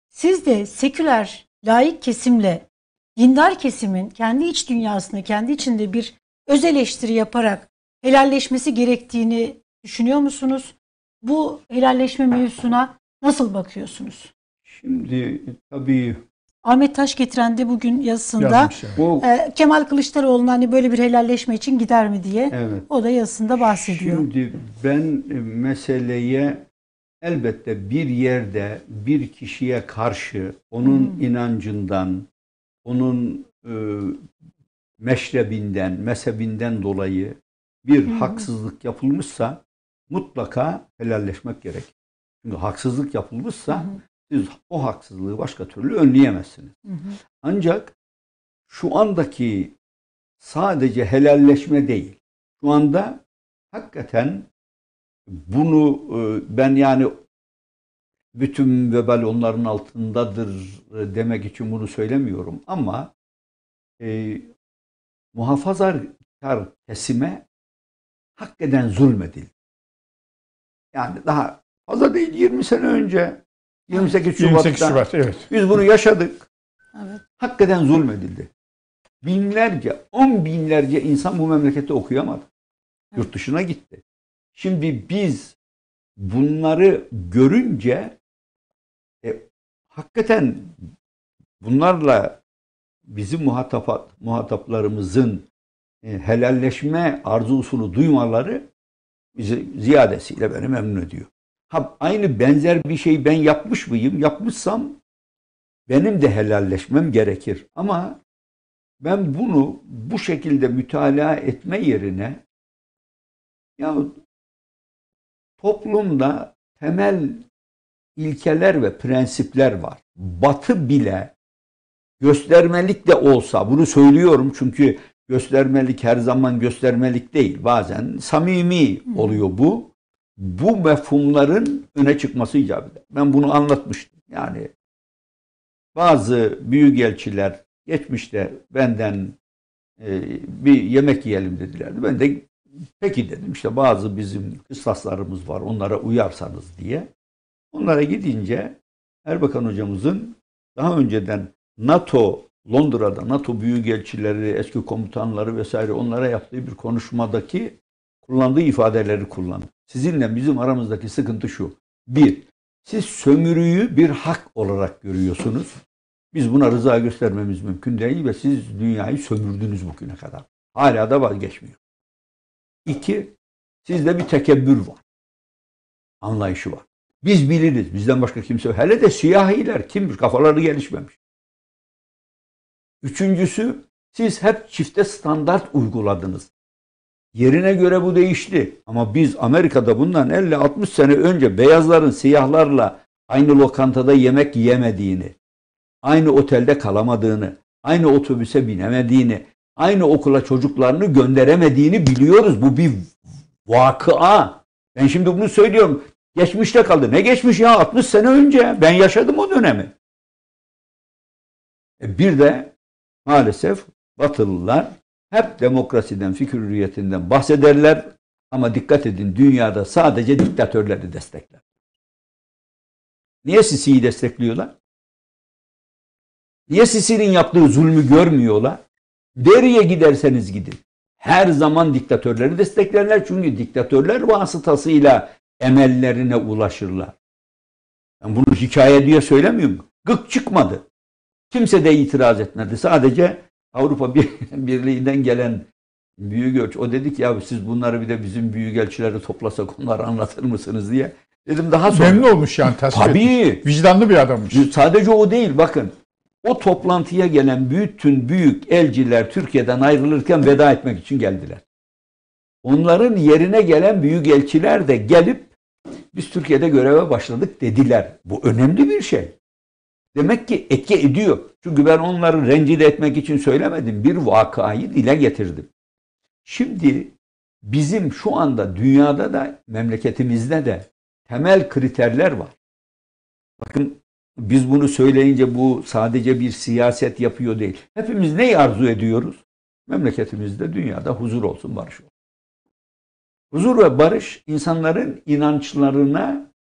Siz de seküler, laik kesimle dindar kesimin kendi iç dünyasını kendi içinde bir öz eleştiri yaparak helalleşmesi gerektiğini düşünüyor musunuz? Bu helalleşme mevzusuna nasıl bakıyorsunuz? Şimdi tabii Ahmet Taş getiren de bugün yazısında e, Kemal Kılıçdaroğlu'na hani böyle bir helalleşme için gider mi diye Evet. o da yazısında bahsediyor. Şimdi ben e, meseleye elbette bir yerde bir kişiye karşı onun hmm. inancından, onun e, meşrebinden, mezhebinden dolayı bir hı haksızlık yapılmışsa mutlaka helalleşmek gerek. Çünkü haksızlık yapılmışsa hı siz o haksızlığı başka türlü önleyemezsiniz. hı Ancak şu andaki sadece helalleşme değil. Şu anda hakikaten bunu e, ben yani bütün vebal onların altındadır e, demek için bunu söylemiyorum ama e, muhafazakar kesime hak eden zulmedildi. Yani daha fazla değil 20 sene önce 28 Şubat'ta 28 Şubat, evet. biz bunu yaşadık. Evet. Hak eden zulmedildi. Binlerce, on binlerce insan bu memlekette okuyamadı. Evet. Yurt dışına gitti. Şimdi biz bunları görünce e, hakikaten bunlarla bizim muhatapat, muhataplarımızın e, helalleşme arzusunu duymaları bizi ziyadesiyle beni memnun ediyor. Ha, aynı benzer bir şey ben yapmış mıyım? Yapmışsam benim de helalleşmem gerekir. Ama ben bunu bu şekilde mütalaa etme yerine ya toplumda temel ilkeler ve prensipler var. Batı bile göstermelik de olsa bunu söylüyorum çünkü göstermelik her zaman göstermelik değil. Bazen samimi oluyor bu. Bu mefhumların öne çıkması icap eder. Ben bunu anlatmıştım. Yani bazı büyükelçiler geçmişte benden e, bir yemek yiyelim dedilerdi. Ben de peki dedim işte bazı bizim kıstaslarımız var onlara uyarsanız diye. Onlara gidince Erbakan hocamızın daha önceden NATO Londra'da NATO büyükelçileri, eski komutanları vesaire onlara yaptığı bir konuşmadaki kullandığı ifadeleri kullandı. Sizinle bizim aramızdaki sıkıntı şu. Bir, siz sömürüyü bir hak olarak görüyorsunuz. Biz buna rıza göstermemiz mümkün değil ve siz dünyayı sömürdünüz bugüne kadar. Hala da vazgeçmiyor. İki, sizde bir tekebbür var. Anlayışı var. Biz biliriz. Bizden başka kimse Hele de siyahiler kimmiş? Kafaları gelişmemiş. Üçüncüsü siz hep çifte standart uyguladınız. Yerine göre bu değişti. Ama biz Amerika'da bundan 50-60 sene önce beyazların siyahlarla aynı lokantada yemek yemediğini, aynı otelde kalamadığını, aynı otobüse binemediğini, aynı okula çocuklarını gönderemediğini biliyoruz. Bu bir vakıa. Ben şimdi bunu söylüyorum. Geçmişte kaldı. Ne geçmiş ya 60 sene önce. Ben yaşadım o dönemi. E bir de maalesef Batılılar hep demokrasiden, fikir hürriyetinden bahsederler ama dikkat edin dünyada sadece diktatörleri destekler. Niye Sisi'yi destekliyorlar? Niye Sisi'nin yaptığı zulmü görmüyorlar? Deriye giderseniz gidin. Her zaman diktatörleri desteklerler çünkü diktatörler vasıtasıyla emellerine ulaşırlar. Ben bunu hikaye diye söylemiyorum. Gık çıkmadı. Kimse de itiraz etmedi. Sadece Avrupa Birliği'nden gelen büyük büyükelçi. O dedi ki ya siz bunları bir de bizim büyük elçileri toplasak onları anlatır mısınız diye. Dedim daha sonra. Memnun olmuş yani tasvip Tabii. Etmiş. Vicdanlı bir adammış. Sadece o değil bakın. O toplantıya gelen bütün büyük elçiler Türkiye'den ayrılırken veda etmek için geldiler. Onların yerine gelen büyük elçiler de gelip biz Türkiye'de göreve başladık dediler. Bu önemli bir şey. Demek ki etki ediyor. Çünkü ben onları rencide etmek için söylemedim. Bir vakayı dile getirdim. Şimdi bizim şu anda dünyada da memleketimizde de temel kriterler var. Bakın biz bunu söyleyince bu sadece bir siyaset yapıyor değil. Hepimiz ne arzu ediyoruz? Memleketimizde, dünyada huzur olsun, barış olsun. Huzur ve barış insanların inançlarına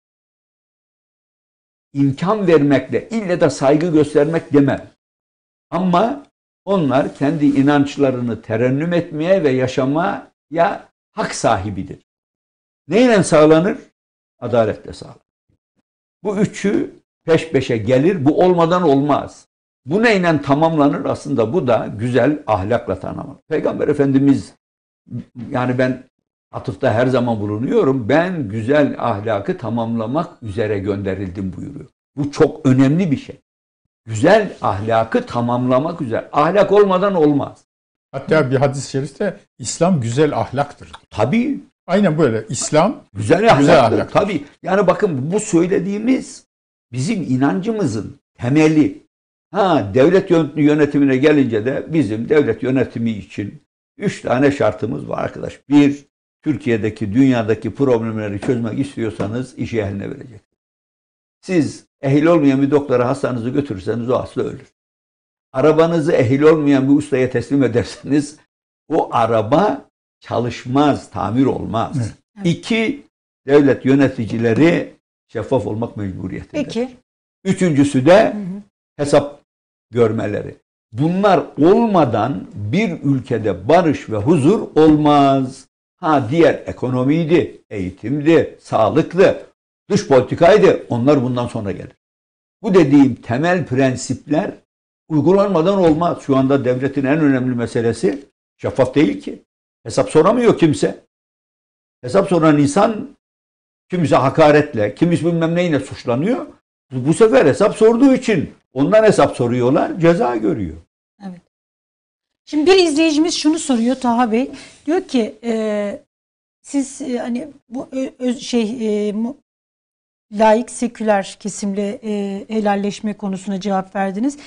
imkan vermekle ille de saygı göstermek demem. Ama onlar kendi inançlarını terennüm etmeye ve yaşamaya hak sahibidir. Neyle sağlanır? Adaletle sağlanır. Bu üçü peş peşe gelir. Bu olmadan olmaz. Bu neyle tamamlanır? Aslında bu da güzel ahlakla tanımlanır. Peygamber Efendimiz yani ben atıfta her zaman bulunuyorum. Ben güzel ahlakı tamamlamak üzere gönderildim buyuruyor. Bu çok önemli bir şey. Güzel ahlakı tamamlamak üzere. Ahlak olmadan olmaz. Hatta bir hadis-i şerifte İslam güzel ahlaktır. Tabii. Aynen böyle. İslam güzel ahlaktır. Güzel ahlaktır. Tabii. Yani bakın bu söylediğimiz bizim inancımızın temeli. Ha devlet yönetimine gelince de bizim devlet yönetimi için üç tane şartımız var arkadaş. Bir, Türkiye'deki, dünyadaki problemleri çözmek istiyorsanız işi eline verecek. Siz ehil olmayan bir doktora hastanızı götürürseniz o hasta ölür. Arabanızı ehil olmayan bir ustaya teslim ederseniz o araba çalışmaz, tamir olmaz. Evet. İki, devlet yöneticileri şeffaf olmak mecburiyetinde. Peki. Üçüncüsü de hesap görmeleri. Bunlar olmadan bir ülkede barış ve huzur olmaz. Ha diğer ekonomiydi, eğitimdi, sağlıklı, dış politikaydı. Onlar bundan sonra gelir. Bu dediğim temel prensipler uygulanmadan olmaz. Şu anda devletin en önemli meselesi şeffaf değil ki. Hesap soramıyor kimse. Hesap soran insan kimisi hakaretle, kimisi bilmem neyle suçlanıyor. Bu sefer hesap sorduğu için ondan hesap soruyorlar, ceza görüyor. Şimdi bir izleyicimiz şunu soruyor Taha Bey. Diyor ki e, siz e, hani bu öz, şey e, mu, laik seküler kesimle e, helalleşme konusuna cevap verdiniz.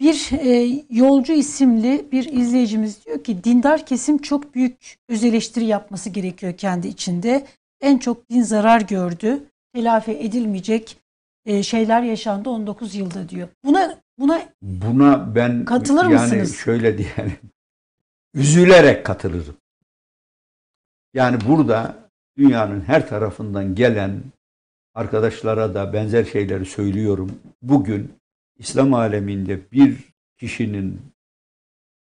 Bir e, yolcu isimli bir izleyicimiz diyor ki dindar kesim çok büyük öz eleştiri yapması gerekiyor kendi içinde. En çok din zarar gördü. Telafi edilmeyecek e, şeyler yaşandı 19 yılda diyor. Buna Buna buna ben katılır yani mısınız? şöyle diyelim. Üzülerek katılırım. Yani burada dünyanın her tarafından gelen arkadaşlara da benzer şeyleri söylüyorum. Bugün İslam aleminde bir kişinin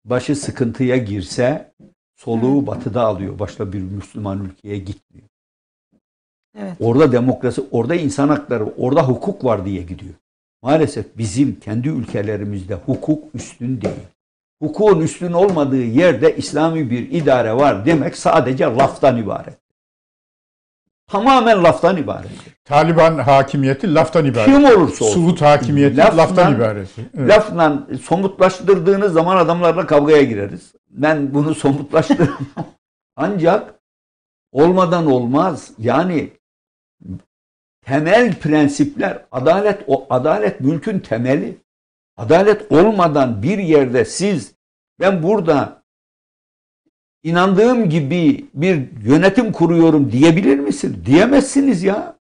başı sıkıntıya girse soluğu batıda alıyor. Başka bir Müslüman ülkeye gitmiyor. Evet. Orada demokrasi, orada insan hakları, orada hukuk var diye gidiyor maalesef bizim kendi ülkelerimizde hukuk üstün değil. Hukukun üstün olmadığı yerde İslami bir idare var demek sadece laftan ibaret. Tamamen laftan ibaret. Taliban hakimiyeti laftan ibaret. Kim olursa olsun. Suud hakimiyeti laftan, laftan ibaret. Evet. Laftan somutlaştırdığınız zaman adamlarla kavgaya gireriz. Ben bunu somutlaştırdım. Ancak olmadan olmaz. Yani temel prensipler, adalet o adalet mülkün temeli. Adalet olmadan bir yerde siz ben burada inandığım gibi bir yönetim kuruyorum diyebilir misin? Diyemezsiniz ya.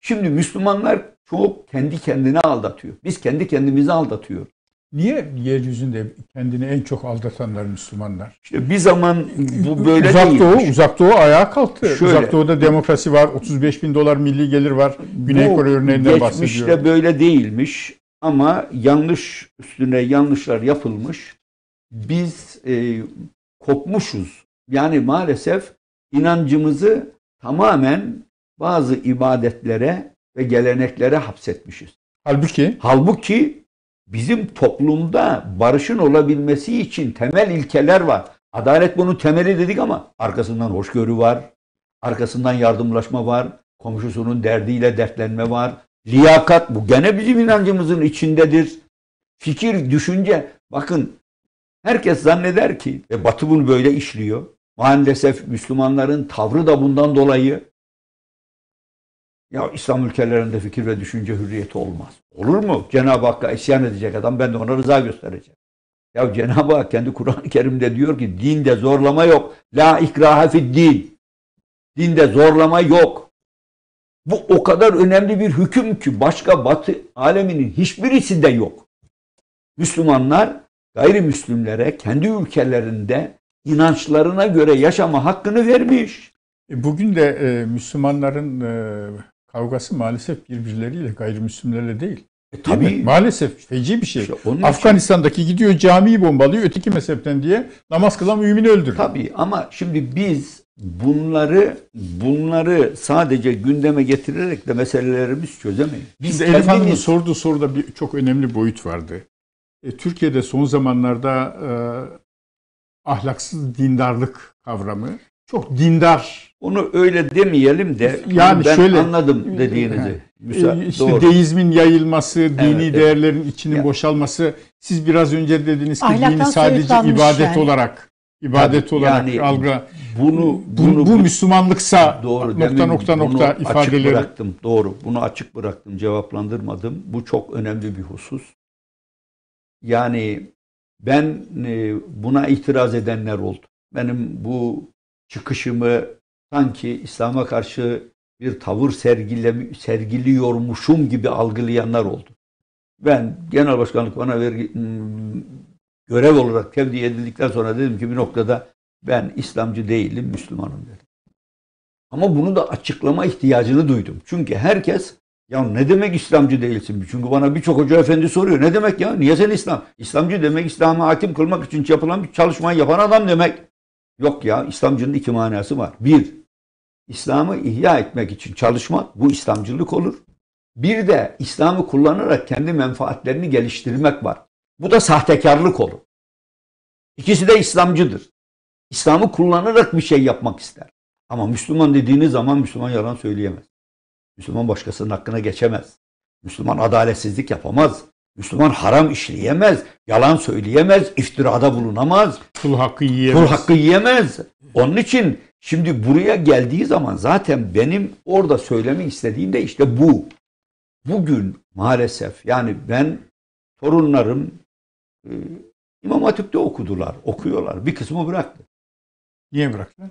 Şimdi Müslümanlar çok kendi kendine aldatıyor. Biz kendi kendimizi aldatıyoruz. Niye yeryüzünde kendini en çok aldatanlar Müslümanlar? İşte bir zaman bu böyle uzak değilmiş. Doğu, uzak Doğu ayağa kalktı. Şöyle, uzak Doğu'da demokrasi var, 35 bin dolar milli gelir var. Güney Kore örneğinden bahsediyorum. Geçmişte böyle değilmiş ama yanlış üstüne yanlışlar yapılmış. Biz e, kopmuşuz. Yani maalesef inancımızı tamamen bazı ibadetlere ve geleneklere hapsetmişiz. Halbuki? Halbuki bizim toplumda barışın olabilmesi için temel ilkeler var. Adalet bunun temeli dedik ama arkasından hoşgörü var, arkasından yardımlaşma var, komşusunun derdiyle dertlenme var. Liyakat bu gene bizim inancımızın içindedir. Fikir, düşünce. Bakın herkes zanneder ki ve Batı bunu böyle işliyor. Maalesef Müslümanların tavrı da bundan dolayı ya İslam ülkelerinde fikir ve düşünce hürriyeti olmaz. Olur mu? Cenab-ı Hakk'a isyan edecek adam ben de ona rıza göstereceğim. Ya Cenab-ı Hak kendi Kur'an-ı Kerim'de diyor ki dinde zorlama yok. La ikraha fid din. Dinde zorlama yok. Bu o kadar önemli bir hüküm ki başka batı aleminin hiçbirisinde yok. Müslümanlar gayrimüslimlere kendi ülkelerinde inançlarına göre yaşama hakkını vermiş. E, bugün de e, Müslümanların e, kavgası maalesef birbirleriyle gayrimüslimlerle değil. E, tabii. Değil maalesef feci bir şey. İşte Afganistan'daki için... gidiyor camiyi bombalıyor öteki mezhepten diye namaz kılan mümini öldürüyor. Tabii ama şimdi biz bunları bunları sadece gündeme getirerek de meselelerimiz çözemeyiz. Biz şimdi kendimiz... Elif Hanım'ın sorduğu soruda bir, çok önemli boyut vardı. E, Türkiye'de son zamanlarda e, ahlaksız dindarlık kavramı çok dindar. Onu öyle demeyelim de yani ben şöyle, anladım dediğinizi. Yani, ee, Müsa- işte doğru. deizmin yayılması, dini evet. değerlerin içinin yani. boşalması. Siz biraz önce dediniz ki Ahlaktan dini sadece ibadet yani. olarak ibadet Tabii, olarak yani algı. Bunu, bunu bu, bu Müslümanlıksa doğru, nokta nokta nokta ifadeleri. Açık bıraktım. Doğru. Bunu açık bıraktım, cevaplandırmadım. Bu çok önemli bir husus. Yani ben e, buna itiraz edenler oldu. Benim bu çıkışımı sanki İslam'a karşı bir tavır sergile, sergiliyormuşum gibi algılayanlar oldu. Ben genel başkanlık bana ver hmm, görev olarak tevdi edildikten sonra dedim ki bir noktada ben İslamcı değilim, Müslümanım dedim. Ama bunu da açıklama ihtiyacını duydum. Çünkü herkes ya ne demek İslamcı değilsin? Çünkü bana birçok hoca efendi soruyor. Ne demek ya? Niye sen İslam? İslamcı demek İslam'ı hakim kılmak için yapılan bir çalışmayı yapan adam demek. Yok ya İslamcının iki manası var. Bir, İslam'ı ihya etmek için çalışmak bu İslamcılık olur. Bir de İslam'ı kullanarak kendi menfaatlerini geliştirmek var. Bu da sahtekarlık olur. İkisi de İslamcıdır. İslam'ı kullanarak bir şey yapmak ister. Ama Müslüman dediğiniz zaman Müslüman yalan söyleyemez. Müslüman başkasının hakkına geçemez. Müslüman adaletsizlik yapamaz. Müslüman haram işleyemez, yalan söyleyemez, iftirada bulunamaz. Kul hakkı yiyemez. Kul hakkı yiyemez. Onun için şimdi buraya geldiği zaman zaten benim orada söylemek istediğim de işte bu. Bugün maalesef yani ben torunlarım e, İmam Hatip'te okudular, okuyorlar. Bir kısmı bıraktı. Niye bıraktı?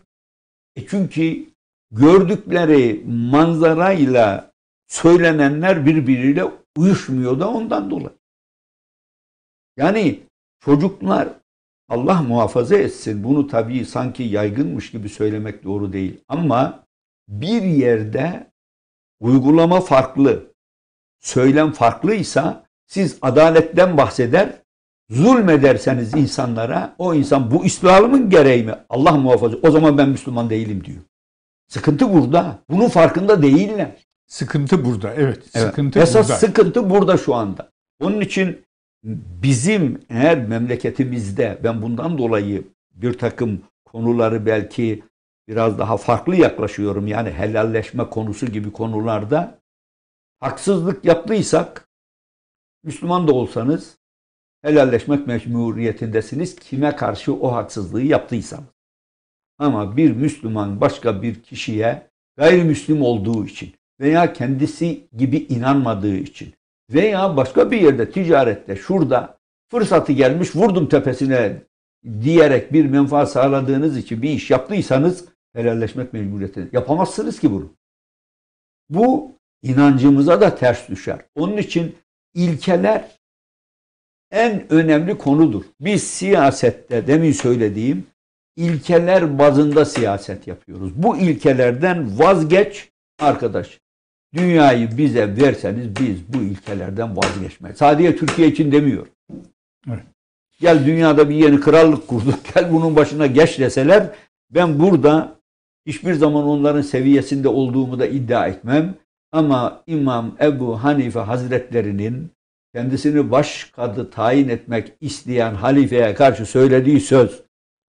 E çünkü gördükleri manzarayla söylenenler birbiriyle uyuşmuyor da ondan dolayı. Yani çocuklar Allah muhafaza etsin bunu tabii sanki yaygınmış gibi söylemek doğru değil ama bir yerde uygulama farklı, söylem farklıysa siz adaletten bahseder, zulmederseniz insanlara o insan bu İslam'ın gereği mi? Allah muhafaza o zaman ben Müslüman değilim diyor. Sıkıntı burada. Bunun farkında değiller. Sıkıntı burada evet. evet. Sıkıntı Esas burada. sıkıntı burada şu anda. Onun için bizim eğer memleketimizde ben bundan dolayı bir takım konuları belki biraz daha farklı yaklaşıyorum. Yani helalleşme konusu gibi konularda haksızlık yaptıysak Müslüman da olsanız helalleşmek mecburiyetindesiniz kime karşı o haksızlığı yaptıysanız. Ama bir Müslüman başka bir kişiye gayrimüslim olduğu için veya kendisi gibi inanmadığı için veya başka bir yerde ticarette şurada fırsatı gelmiş vurdum tepesine diyerek bir menfaat sağladığınız için bir iş yaptıysanız helalleşmek mecburiyetinde. Yapamazsınız ki bunu. Bu inancımıza da ters düşer. Onun için ilkeler en önemli konudur. Biz siyasette demin söylediğim ilkeler bazında siyaset yapıyoruz. Bu ilkelerden vazgeç arkadaş. Dünyayı bize verseniz biz bu ilkelerden vazgeçmeyiz. Sadece Türkiye için demiyor. Evet. Gel dünyada bir yeni krallık kurduk, gel bunun başına geç deseler ben burada hiçbir zaman onların seviyesinde olduğumu da iddia etmem. Ama İmam Ebu Hanife Hazretlerinin kendisini baş kadı tayin etmek isteyen halifeye karşı söylediği söz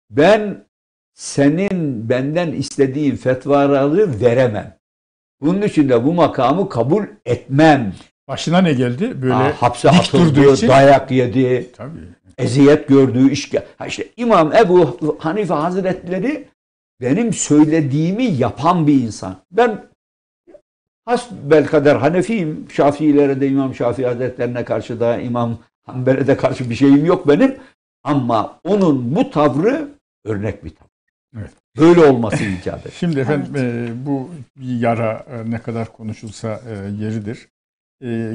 ben senin benden istediğin fetvaları veremem. Bunun için de bu makamı kabul etmem. Başına ne geldi? Böyle ha, hapse atıldı, dayak yedi, Tabii. eziyet gördüğü iş. Ha işte İmam Ebu Hanife Hazretleri benim söylediğimi yapan bir insan. Ben hasbel kader Hanefiyim. Şafiilere de İmam Şafii Hazretlerine karşı da İmam Hanbel'e de karşı bir şeyim yok benim. Ama onun bu tavrı örnek bir tavır. Evet. Böyle olması imkadır. Şimdi efendim evet. e, bu yara e, ne kadar konuşulsa e, yeridir. E,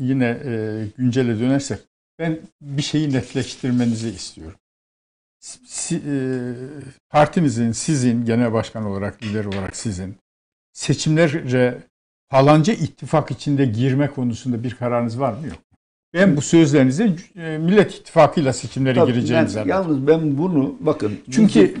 yine e, güncele dönersek ben bir şeyi netleştirmenizi istiyorum. Si, e, partinizin, sizin genel başkan olarak, lider olarak sizin seçimlere falanca ittifak içinde girme konusunda bir kararınız var mı yok? Ben bu sözlerinizi e, Millet İttifakı'yla seçimlere Tabii, gireceğini yani, zannediyorum. Yalnız ben bunu bakın. Çünkü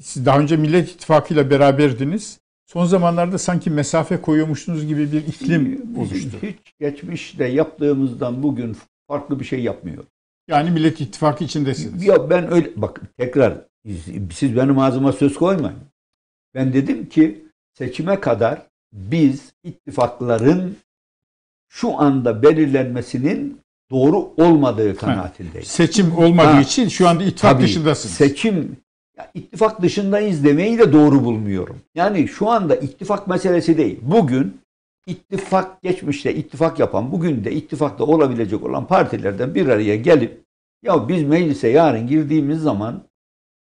siz daha önce Millet İttifakı beraberdiniz. Son zamanlarda sanki mesafe koyuyormuşsunuz gibi bir iklim oluştu. Hiç geçmişte yaptığımızdan bugün farklı bir şey yapmıyor. Yani Millet İttifakı içindesiniz. Ya ben öyle bak tekrar siz benim ağzıma söz koymayın. Ben dedim ki seçime kadar biz ittifakların şu anda belirlenmesinin doğru olmadığı kanaatindeyiz. Seçim olmadığı ha, için şu anda ittifak tabii, dışındasınız. Seçim ittifak dışındayız demeyi de doğru bulmuyorum. Yani şu anda ittifak meselesi değil. Bugün ittifak geçmişte ittifak yapan, bugün de ittifakta olabilecek olan partilerden bir araya gelip ya biz meclise yarın girdiğimiz zaman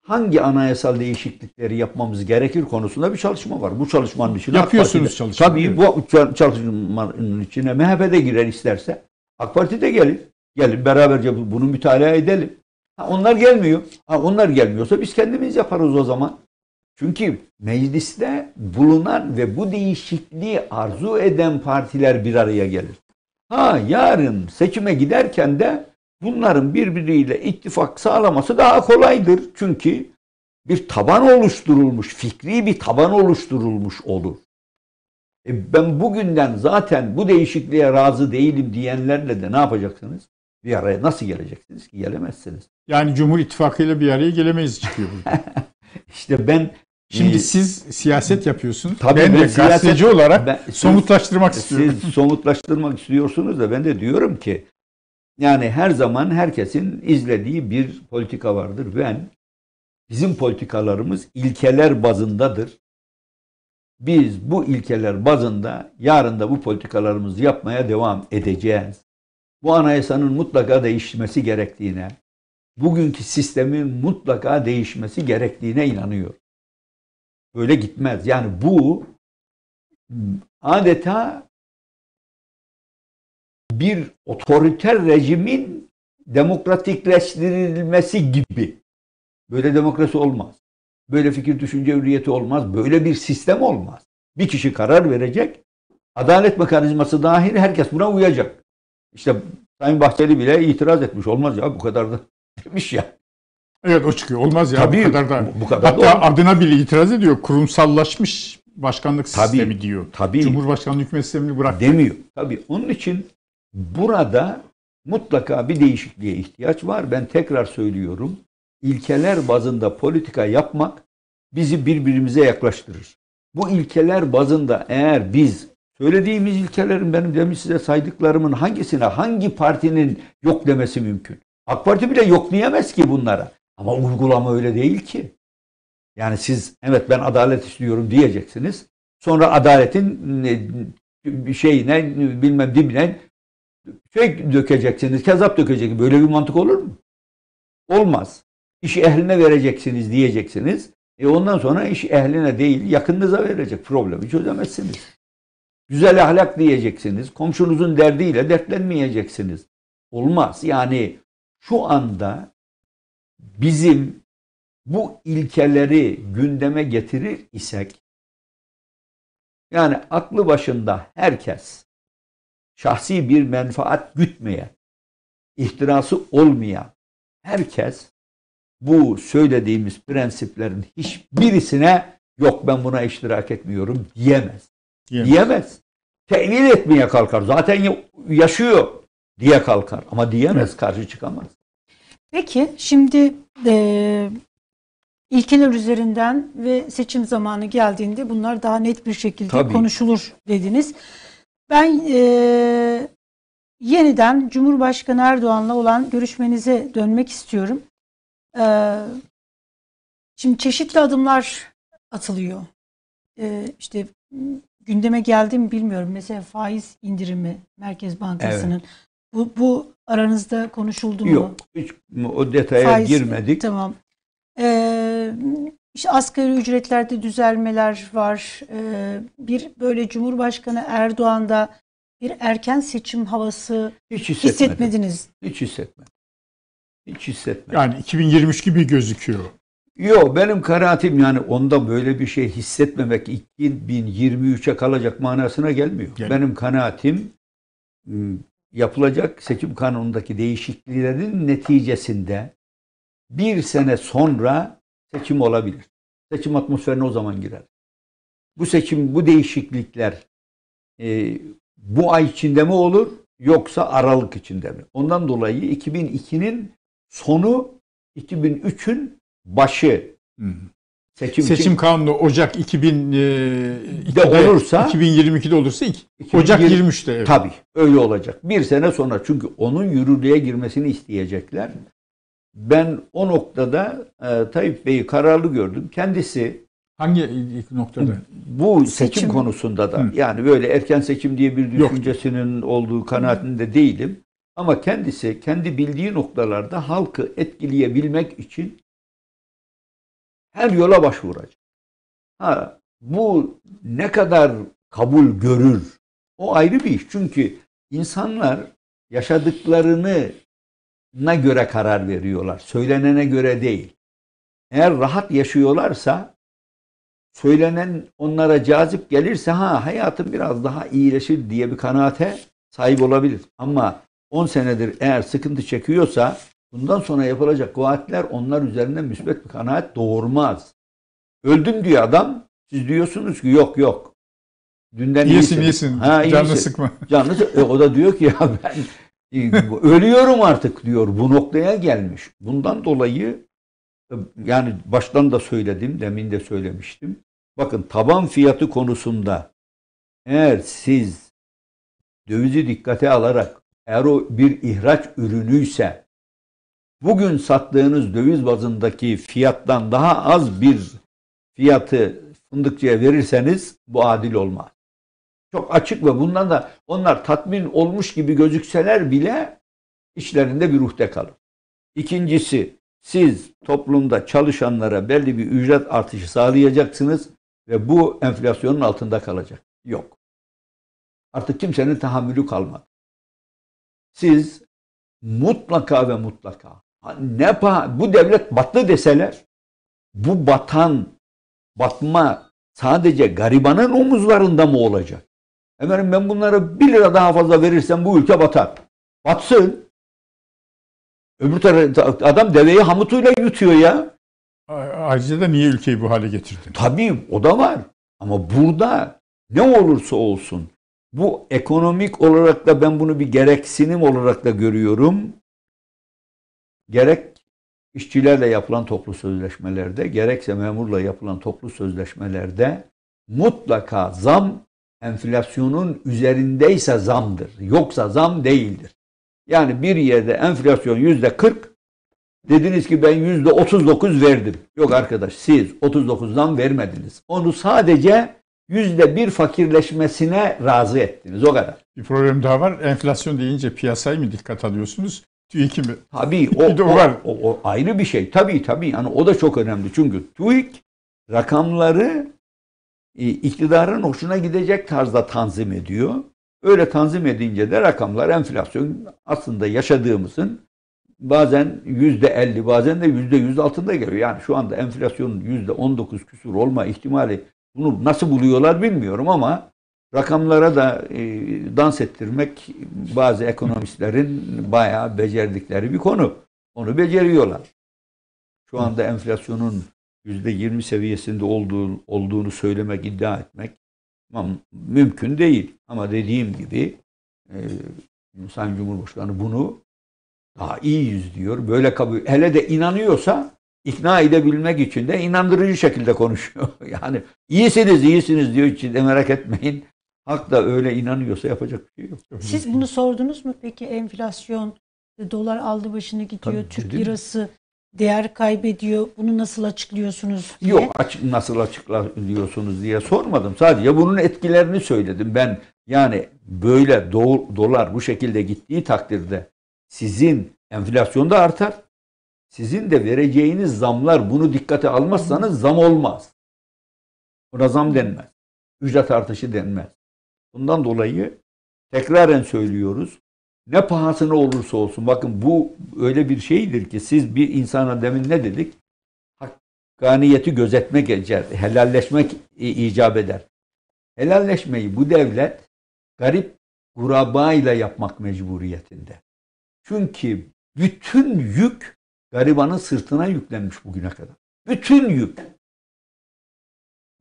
hangi anayasal değişiklikleri yapmamız gerekir konusunda bir çalışma var. Bu çalışmanın içine yapıyorsunuz çalışma. Tabii bu çalışmanın içine MHP de girer isterse AK Parti de gelir. Gelin beraberce bunu mütalaa edelim. Ha, onlar gelmiyor. Ha, onlar gelmiyorsa biz kendimiz yaparız o zaman. Çünkü mecliste bulunan ve bu değişikliği arzu eden partiler bir araya gelir. Ha yarın seçime giderken de bunların birbiriyle ittifak sağlaması daha kolaydır. Çünkü bir taban oluşturulmuş, fikri bir taban oluşturulmuş olur. E ben bugünden zaten bu değişikliğe razı değilim diyenlerle de ne yapacaksınız? Bir araya nasıl geleceksiniz ki? Gelemezsiniz. Yani Cumhur İttifakı ile bir araya gelemeyiz çıkıyor burada. işte ben Şimdi e, siz siyaset yapıyorsunuz. Tabii ben, ben de siyaset, gazeteci olarak ben, siz, somutlaştırmak istiyorum. Siz somutlaştırmak istiyorsunuz da ben de diyorum ki yani her zaman herkesin izlediği bir politika vardır. Ben bizim politikalarımız ilkeler bazındadır. Biz bu ilkeler bazında yarın da bu politikalarımızı yapmaya devam edeceğiz. Bu anayasanın mutlaka değişmesi gerektiğine, bugünkü sistemin mutlaka değişmesi gerektiğine inanıyor. Böyle gitmez. Yani bu adeta bir otoriter rejimin demokratikleştirilmesi gibi. Böyle demokrasi olmaz. Böyle fikir düşünce hürriyeti olmaz. Böyle bir sistem olmaz. Bir kişi karar verecek. Adalet mekanizması dahil herkes buna uyacak. İşte Sayın Bahçeli bile itiraz etmiş. Olmaz ya bu kadar da etmiş ya. Evet o çıkıyor. Olmaz ya Tabii, bu kadar da. Bu kadar Hatta da adına bile itiraz ediyor. Kurumsallaşmış başkanlık tabii, sistemi diyor. Tabii. Cumhurbaşkanlığı hükümet sistemini bıraktı. Demiyor. Tabii. Onun için burada mutlaka bir değişikliğe ihtiyaç var. Ben tekrar söylüyorum. İlkeler bazında politika yapmak bizi birbirimize yaklaştırır. Bu ilkeler bazında eğer biz söylediğimiz ilkelerin benim demin size saydıklarımın hangisine hangi partinin yok demesi mümkün? AK Parti bile yok diyemez ki bunlara. Ama uygulama öyle değil ki. Yani siz evet ben adalet istiyorum diyeceksiniz. Sonra adaletin şeyine bilmem dibine şey dökeceksiniz, kezap dökeceksiniz. Böyle bir mantık olur mu? Olmaz. İş ehline vereceksiniz diyeceksiniz. E ondan sonra iş ehline değil yakınınıza verecek problemi çözemezsiniz. Güzel ahlak diyeceksiniz. Komşunuzun derdiyle dertlenmeyeceksiniz. Olmaz. Yani şu anda bizim bu ilkeleri gündeme getirir isek yani aklı başında herkes şahsi bir menfaat gütmeye, ihtirası olmaya, herkes bu söylediğimiz prensiplerin hiçbirisine yok ben buna iştirak etmiyorum diyemez. Diyemez. diyemez. Tevil etmeye kalkar. Zaten yaşıyor diye kalkar ama diyemez, evet. karşı çıkamaz. Peki şimdi e, ilkeler üzerinden ve seçim zamanı geldiğinde bunlar daha net bir şekilde Tabii. konuşulur dediniz. Ben e, yeniden Cumhurbaşkanı Erdoğan'la olan görüşmenize dönmek istiyorum. E, şimdi çeşitli adımlar atılıyor. E, işte gündeme geldi mi bilmiyorum. Mesela faiz indirimi Merkez Bankası'nın. Evet. Bu, bu aranızda konuşuldu mu? Yok. Hiç o detaya Faiz, girmedik. Tamam. Ee, işte asgari ücretlerde düzelmeler var. Ee, bir böyle Cumhurbaşkanı Erdoğan'da bir erken seçim havası hiç hissetmediniz. Hiç hissetmedim. Hiç hissetmedim. Yani 2023 gibi gözüküyor. Yok benim kanaatim yani onda böyle bir şey hissetmemek 2023'e kalacak manasına gelmiyor. Gel. Benim kanaatim ıı, yapılacak seçim kanunundaki değişikliklerin neticesinde bir sene sonra seçim olabilir. Seçim atmosferine o zaman girer. Bu seçim, bu değişiklikler e, bu ay içinde mi olur yoksa Aralık içinde mi? Ondan dolayı 2002'nin sonu 2003'ün başı seçim, seçim için, kanunu Ocak 2000 e, olursa 2022'de olursa 2020, Ocak 23'te. Evet. Tabii öyle olacak. Bir sene sonra çünkü onun yürürlüğe girmesini isteyecekler. Ben o noktada e, Tayyip Bey'i kararlı gördüm. Kendisi hangi noktada? Bu seçim, seçim konusunda da Hı. yani böyle erken seçim diye bir düşüncesinin Yok. olduğu kanaatinde değilim. Ama kendisi kendi bildiği noktalarda halkı etkileyebilmek için her yola başvuracak. Ha, bu ne kadar kabul görür o ayrı bir iş. Çünkü insanlar yaşadıklarını ne göre karar veriyorlar. Söylenene göre değil. Eğer rahat yaşıyorlarsa söylenen onlara cazip gelirse ha hayatım biraz daha iyileşir diye bir kanaate sahip olabilir. Ama 10 senedir eğer sıkıntı çekiyorsa Bundan sonra yapılacak vaatler onlar üzerinde müsbet bir kanaat doğurmaz. Öldüm diyor adam. Siz diyorsunuz ki yok yok. Dünden iyisin. İyisin iyisin. Ha, iyisin. Canını sıkma. Canını sıkma. E, o da diyor ki ya ben ölüyorum artık diyor. Bu noktaya gelmiş. Bundan dolayı e, yani baştan da söyledim, demin de söylemiştim. Bakın taban fiyatı konusunda eğer siz dövizi dikkate alarak eğer o bir ihraç ürünüyse bugün sattığınız döviz bazındaki fiyattan daha az bir fiyatı fındıkçıya verirseniz bu adil olmaz. Çok açık ve bundan da onlar tatmin olmuş gibi gözükseler bile işlerinde bir ruhte kalır. İkincisi siz toplumda çalışanlara belli bir ücret artışı sağlayacaksınız ve bu enflasyonun altında kalacak. Yok. Artık kimsenin tahammülü kalmadı. Siz mutlaka ve mutlaka ne bu devlet battı deseler bu batan batma sadece garibanın omuzlarında mı olacak? Efendim ben bunlara bir lira daha fazla verirsem bu ülke batar. Batsın. Öbür taraf adam deveyi hamutuyla yutuyor ya. Ayrıca da niye ülkeyi bu hale getirdin? Tabii o da var. Ama burada ne olursa olsun bu ekonomik olarak da ben bunu bir gereksinim olarak da görüyorum gerek işçilerle yapılan toplu sözleşmelerde gerekse memurla yapılan toplu sözleşmelerde mutlaka zam enflasyonun üzerindeyse zamdır. Yoksa zam değildir. Yani bir yerde enflasyon yüzde 40 dediniz ki ben yüzde 39 verdim. Yok arkadaş siz 39'dan vermediniz. Onu sadece yüzde bir fakirleşmesine razı ettiniz o kadar. Bir problem daha var. Enflasyon deyince piyasayı mı dikkat alıyorsunuz? TÜİK'i mi? Tabii o, o, o, o ayrı bir şey. Tabii tabii yani o da çok önemli. Çünkü TÜİK rakamları e, iktidarın hoşuna gidecek tarzda tanzim ediyor. Öyle tanzim edince de rakamlar enflasyon aslında yaşadığımızın bazen yüzde elli bazen de yüzde yüz altında geliyor. Yani şu anda enflasyonun yüzde on dokuz küsur olma ihtimali bunu nasıl buluyorlar bilmiyorum ama Rakamlara da e, dans ettirmek bazı ekonomistlerin bayağı becerdikleri bir konu. Onu beceriyorlar. Şu anda enflasyonun yüzde yirmi seviyesinde olduğu, olduğunu söylemek, iddia etmek mümkün değil. Ama dediğim gibi e, Sayın Cumhurbaşkanı bunu daha iyiyiz diyor. Böyle kabul. Hele de inanıyorsa ikna edebilmek için de inandırıcı şekilde konuşuyor. Yani iyisiniz, iyisiniz diyor. Hiç de merak etmeyin. Halk da öyle inanıyorsa yapacak bir şey yok. Siz bunu sordunuz mu peki enflasyon, dolar aldı başını gidiyor, Tabii, Türk dedim. lirası değer kaybediyor. Bunu nasıl açıklıyorsunuz diye. Yok açık, nasıl açıklıyorsunuz diye sormadım. Sadece bunun etkilerini söyledim. Ben yani böyle do, dolar bu şekilde gittiği takdirde sizin enflasyon da artar. Sizin de vereceğiniz zamlar bunu dikkate almazsanız zam olmaz. Buna zam denmez. Ücret artışı denmez. Bundan dolayı tekraren söylüyoruz. Ne pahasına olursa olsun bakın bu öyle bir şeydir ki siz bir insana demin ne dedik? Hakkaniyeti gözetmek geçer, helalleşmek icap eder. Helalleşmeyi bu devlet garip kurabayla yapmak mecburiyetinde. Çünkü bütün yük garibanın sırtına yüklenmiş bugüne kadar. Bütün yük.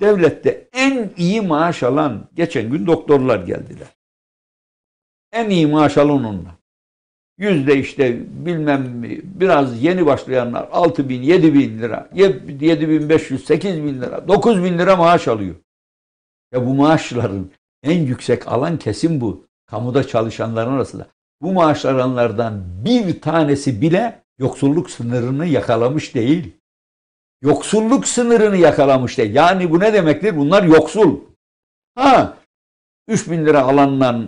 Devlette en iyi maaş alan, geçen gün doktorlar geldiler. En iyi maaş alan onunla. Yüzde işte bilmem biraz yeni başlayanlar 6 bin, 7 bin lira, 7 bin 500, 8 bin lira, 9 bin lira maaş alıyor. Ya bu maaşların en yüksek alan kesim bu. Kamuda çalışanların arasında. Bu maaş alanlardan bir tanesi bile yoksulluk sınırını yakalamış değil. Yoksulluk sınırını yakalamıştı. Yani bu ne demektir? Bunlar yoksul. Ha 3 bin lira alanla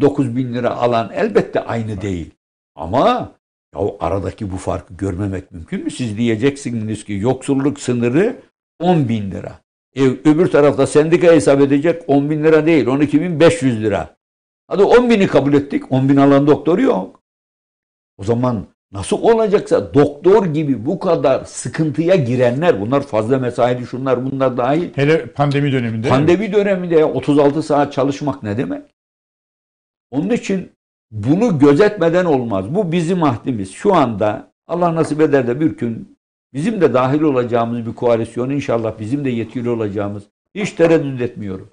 9 e, bin lira alan elbette aynı değil. Ama ya aradaki bu farkı görmemek mümkün mü? Siz diyeceksiniz ki yoksulluk sınırı 10 bin lira. E, öbür tarafta sendika hesap edecek 10 bin lira değil 12 bin 500 lira. Hadi 10 bini kabul ettik 10 bin alan doktor yok. O zaman Nasıl olacaksa doktor gibi bu kadar sıkıntıya girenler bunlar fazla mesaili şunlar bunlar dahil. Hele pandemi döneminde. Pandemi döneminde 36 saat çalışmak ne demek? Onun için bunu gözetmeden olmaz. Bu bizim ahdimiz. Şu anda Allah nasip eder de bir gün bizim de dahil olacağımız bir koalisyon inşallah bizim de yetkili olacağımız hiç tereddüt etmiyorum.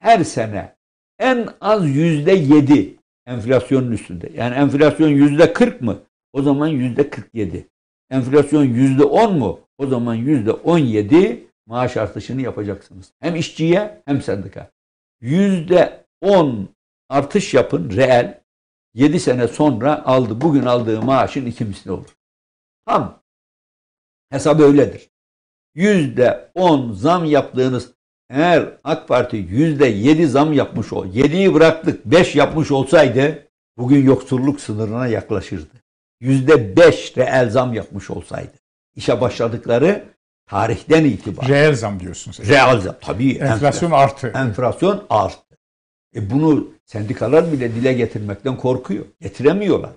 Her sene en az yüzde yedi enflasyonun üstünde. Yani enflasyon yüzde kırk mı? O zaman yüzde 47. Enflasyon yüzde 10 mu? O zaman yüzde 17 maaş artışını yapacaksınız. Hem işçiye hem sendika. Yüzde 10 artış yapın reel. 7 sene sonra aldı, bugün aldığı maaşın ikimizde olur. Tam. Hesap öyledir. Yüzde 10 zam yaptığınız eğer AK Parti yüzde 7 zam yapmış o, 7'yi bıraktık 5 yapmış olsaydı bugün yoksulluk sınırına yaklaşırdı yüzde beş reel zam yapmış olsaydı işe başladıkları tarihten itibaren. Reel zam diyorsunuz. Reel zam tabii. Enflasyon, arttı. Enflasyon arttı. E bunu sendikalar bile dile getirmekten korkuyor. Getiremiyorlar.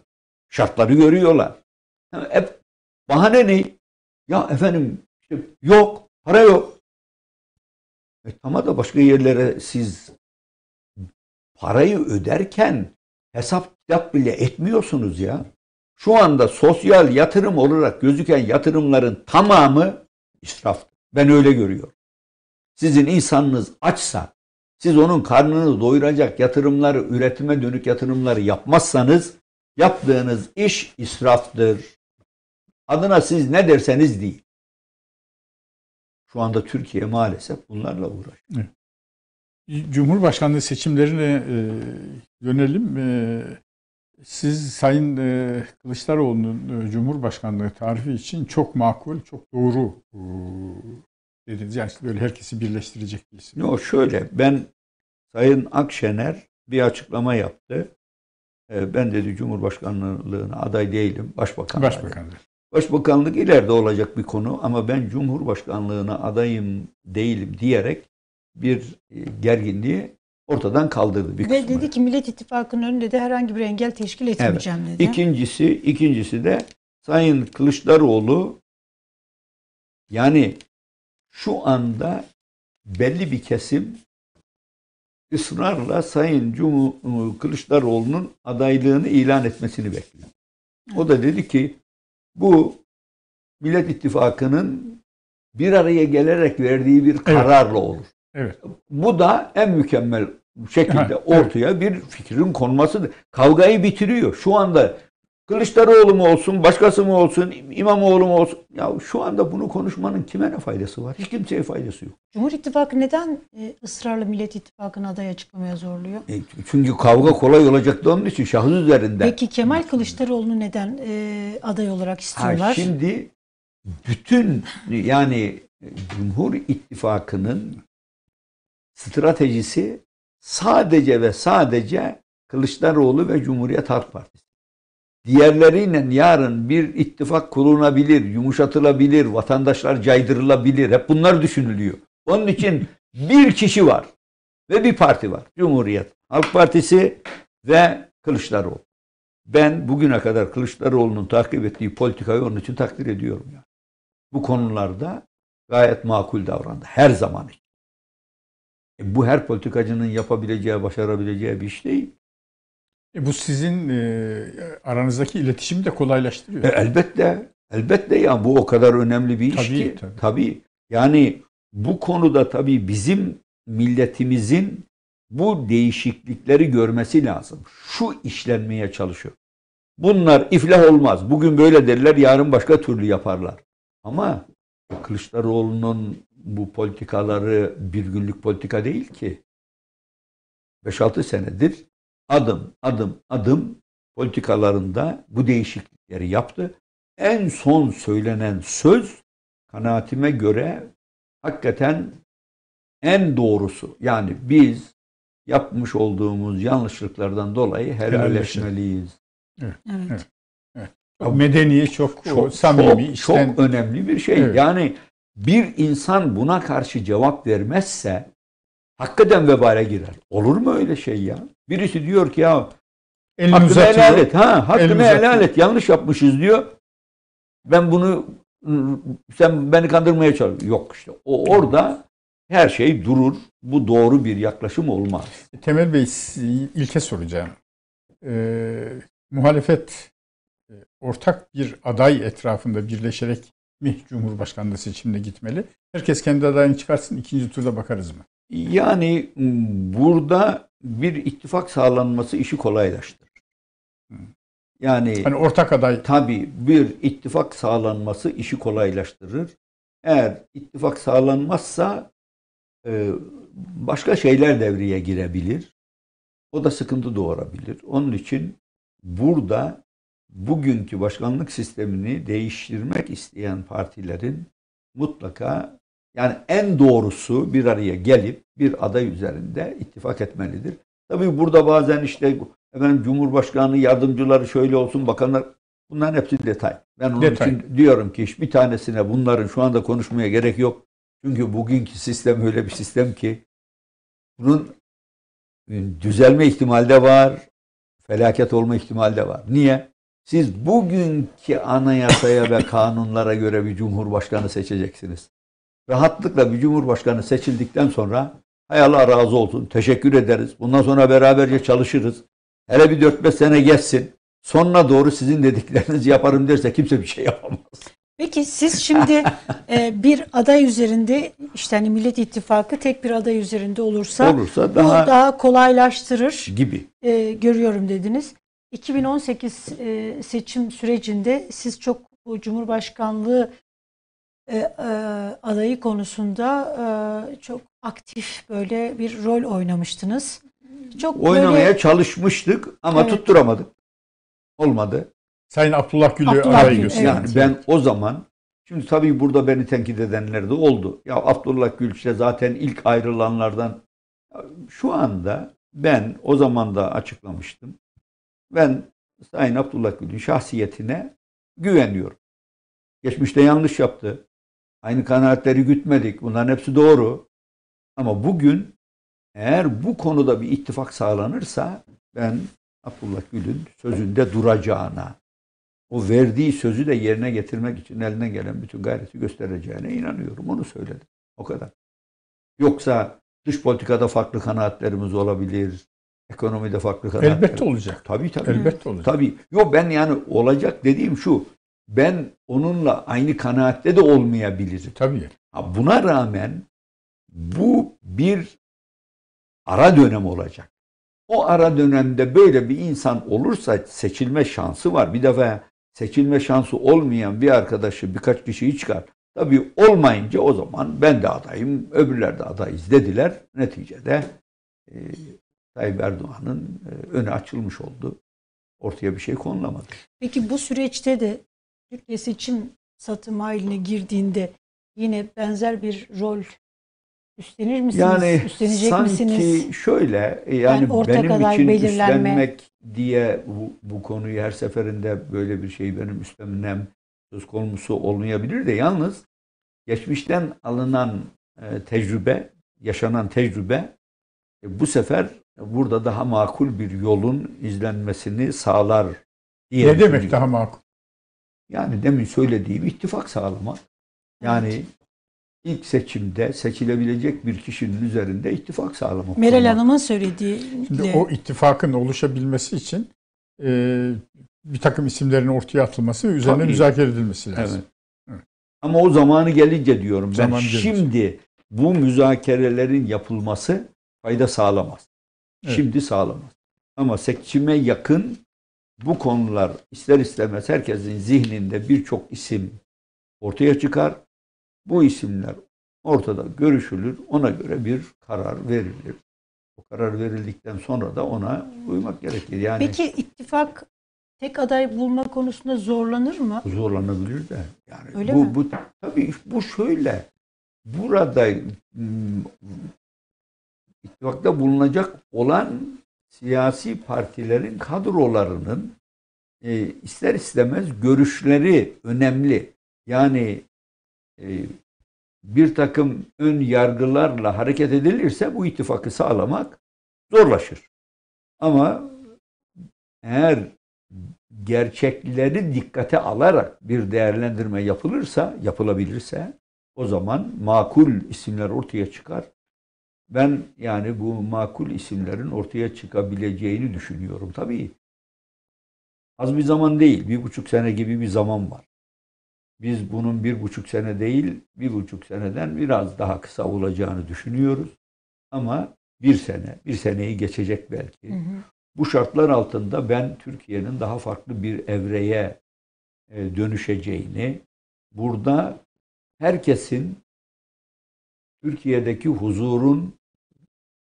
Şartları görüyorlar. Yani hep bahane ne? Ya efendim işte yok, para yok. E ama da başka yerlere siz parayı öderken hesap kitap bile etmiyorsunuz ya. Şu anda sosyal yatırım olarak gözüken yatırımların tamamı israftır. Ben öyle görüyorum. Sizin insanınız açsa, siz onun karnını doyuracak yatırımları, üretime dönük yatırımları yapmazsanız yaptığınız iş israftır. Adına siz ne derseniz değil. Şu anda Türkiye maalesef bunlarla uğraşıyor. Evet. Cumhurbaşkanlığı seçimlerine e, dönelim. E, siz Sayın e, Kılıçdaroğlu'nun e, Cumhurbaşkanlığı tarifi için çok makul, çok doğru e, dediniz. Yani böyle herkesi birleştirecek bir isim. Yok şöyle ben Sayın Akşener bir açıklama yaptı. ben dedi Cumhurbaşkanlığına aday değilim, başbakan. Başbakanlık. Başbakanlık ileride olacak bir konu ama ben Cumhurbaşkanlığına adayım değilim diyerek bir gerginliği ortadan kaldırdı bir Ve dedi ki Millet İttifakı'nın önünde de herhangi bir engel teşkil etmeyeceğim evet. dedi. İkincisi, ikincisi de Sayın Kılıçdaroğlu yani şu anda belli bir kesim ısrarla Sayın Cumhur Kılıçdaroğlu'nun adaylığını ilan etmesini bekliyor. O da dedi ki bu Millet İttifakı'nın bir araya gelerek verdiği bir kararla olur. Evet. Bu da en mükemmel şekilde ortaya evet. bir fikrin konmasıdır. Kavgayı bitiriyor. Şu anda Kılıçdaroğlu mu olsun, başkası mı olsun, İmamoğlu mu olsun? Ya şu anda bunu konuşmanın kime ne faydası var? Hiç kimseye faydası yok. Cumhur İttifakı neden e, ısrarla Millet İttifakı'nı aday açıklamaya zorluyor? E, çünkü kavga kolay olacak da onun için şahıs üzerinde. Peki Kemal Kılıçdaroğlu'nu neden e, aday olarak istiyorlar? Ha, şimdi bütün yani Cumhur İttifakı'nın stratejisi sadece ve sadece Kılıçdaroğlu ve Cumhuriyet Halk Partisi. Diğerleriyle yarın bir ittifak kurulabilir, yumuşatılabilir, vatandaşlar caydırılabilir. Hep bunlar düşünülüyor. Onun için bir kişi var ve bir parti var. Cumhuriyet Halk Partisi ve Kılıçdaroğlu. Ben bugüne kadar Kılıçdaroğlu'nun takip ettiği politikayı onun için takdir ediyorum. Yani. Bu konularda gayet makul davrandı her zaman için. E, bu her politikacının yapabileceği, başarabileceği bir iş değil. E bu sizin e, aranızdaki iletişimi de kolaylaştırıyor. E, elbette. Elbette ya bu o kadar önemli bir tabii, iş ki. Tabii. tabii. Yani bu konuda tabii bizim milletimizin bu değişiklikleri görmesi lazım. Şu işlenmeye çalışıyor. Bunlar iflah olmaz. Bugün böyle derler, yarın başka türlü yaparlar. Ama Kılıçdaroğlu'nun bu politikaları bir günlük politika değil ki. 5-6 senedir adım adım adım politikalarında bu değişiklikleri yaptı. En son söylenen söz kanaatime göre hakikaten en doğrusu. Yani biz yapmış olduğumuz yanlışlıklardan dolayı helalleşmeliyiz. Evet. evet. evet. Medeni çok, çok samimi, çok, çok önemli bir şey. Evet. Yani bir insan buna karşı cevap vermezse hakikaten vebale girer. Olur mu öyle şey ya? Birisi diyor ki ya Elini hakkını helal et. Ha, hakkını Elini helal et. Yanlış yapmışız diyor. Ben bunu sen beni kandırmaya çalış. Yok işte. O orada her şey durur. Bu doğru bir yaklaşım olmaz. E, Temel Bey ilke soracağım. Ee, muhalefet e, ortak bir aday etrafında birleşerek mi Cumhurbaşkanlığı seçimine gitmeli? Herkes kendi adayını çıkarsın ikinci turda bakarız mı? Yani ıı, burada bir ittifak sağlanması işi kolaylaştırır. Yani hani ortak aday tabii bir ittifak sağlanması işi kolaylaştırır. Eğer ittifak sağlanmazsa ıı, başka şeyler devreye girebilir. O da sıkıntı doğurabilir. Onun için burada bugünkü başkanlık sistemini değiştirmek isteyen partilerin mutlaka yani en doğrusu bir araya gelip bir aday üzerinde ittifak etmelidir. Tabii burada bazen işte efendim Cumhurbaşkanı yardımcıları şöyle olsun bakanlar bunların hepsi detay. Ben onun detay. için diyorum ki hiçbir tanesine bunların şu anda konuşmaya gerek yok. Çünkü bugünkü sistem öyle bir sistem ki bunun ıı, düzelme ihtimali de var, felaket olma ihtimali de var. Niye? Siz bugünkü anayasaya ve kanunlara göre bir cumhurbaşkanı seçeceksiniz. Rahatlıkla bir cumhurbaşkanı seçildikten sonra hay Allah razı olsun teşekkür ederiz. Bundan sonra beraberce çalışırız. Hele bir 4-5 sene geçsin. Sonuna doğru sizin dediklerinizi yaparım derse kimse bir şey yapamaz. Peki siz şimdi e, bir aday üzerinde işte hani Millet İttifakı tek bir aday üzerinde olursa, olursa daha, bu daha kolaylaştırır gibi e, görüyorum dediniz. 2018 e, seçim sürecinde siz çok Cumhurbaşkanlığı e, e, adayı konusunda e, çok aktif böyle bir rol oynamıştınız. Çok oynamaya böyle... çalışmıştık ama evet. tutturamadık. Olmadı. Sayın Abdullah Gül'ü Abdullah aday Gül, evet. Yani ben o zaman şimdi tabii burada beni tenkit edenler de oldu. Ya Abdullah Gül işte zaten ilk ayrılanlardan şu anda ben o zaman da açıklamıştım. Ben Sayın Abdullah Gül'ün şahsiyetine güveniyorum. Geçmişte yanlış yaptı. Aynı kanaatleri gütmedik. Bunların hepsi doğru. Ama bugün eğer bu konuda bir ittifak sağlanırsa ben Abdullah Gül'ün sözünde duracağına, o verdiği sözü de yerine getirmek için elinden gelen bütün gayreti göstereceğine inanıyorum. Onu söyledim. O kadar. Yoksa dış politikada farklı kanaatlerimiz olabilir. Ekonomide farklı kanaatler. Elbette olacak. Tabii tabii. Elbette olacak. Tabii. Yok ben yani olacak dediğim şu. Ben onunla aynı kanaatte de olmayabilirim. Tabii. Ha, buna rağmen bu bir ara dönem olacak. O ara dönemde böyle bir insan olursa seçilme şansı var. Bir defa seçilme şansı olmayan bir arkadaşı birkaç kişiyi çıkar. Tabii olmayınca o zaman ben de adayım, öbürler de adayız dediler. Neticede e, Tayyip Erdoğan'ın e, önü açılmış oldu. Ortaya bir şey konulamadı. Peki bu süreçte de Türkiye seçim satım haline girdiğinde yine benzer bir rol üstlenir misiniz? Yani Üstlenecek sanki misiniz? şöyle e, yani, yani ortak benim aday için belirlenme... üstlenmek diye bu, bu konuyu her seferinde böyle bir şey benim üstlenmem söz konusu olmayabilir de yalnız geçmişten alınan e, tecrübe, yaşanan tecrübe bu sefer burada daha makul bir yolun izlenmesini sağlar diye. Ne demek daha makul? Yani demin söylediğim ittifak sağlamak. Yani evet. ilk seçimde seçilebilecek bir kişinin üzerinde ittifak sağlamak. Meral Hanım'ın söylediği. Şimdi o ittifakın oluşabilmesi için e, bir takım isimlerin ortaya atılması ve üzerine Tabii. müzakere edilmesi lazım. Evet. Ama o zamanı gelince diyorum ben Zaman şimdi gelince. bu müzakerelerin yapılması fayda sağlamaz. Evet. Şimdi sağlamaz. Ama seçime yakın bu konular ister istemez herkesin zihninde birçok isim ortaya çıkar. Bu isimler ortada görüşülür. Ona göre bir karar verilir. O karar verildikten sonra da ona uymak gerekir. Yani Peki ittifak tek aday bulma konusunda zorlanır mı? Zorlanabilir de. Yani Öyle bu mi? bu tabii bu şöyle. Burada hmm, ittifakta bulunacak olan siyasi partilerin kadrolarının e, ister istemez görüşleri önemli. Yani e, bir takım ön yargılarla hareket edilirse bu ittifakı sağlamak zorlaşır. Ama eğer gerçekleri dikkate alarak bir değerlendirme yapılırsa, yapılabilirse o zaman makul isimler ortaya çıkar ben yani bu makul isimlerin ortaya çıkabileceğini düşünüyorum. Tabii az bir zaman değil, bir buçuk sene gibi bir zaman var. Biz bunun bir buçuk sene değil, bir buçuk seneden biraz daha kısa olacağını düşünüyoruz. Ama bir sene, bir seneyi geçecek belki. Hı hı. Bu şartlar altında ben Türkiye'nin daha farklı bir evreye e, dönüşeceğini, burada herkesin Türkiye'deki huzurun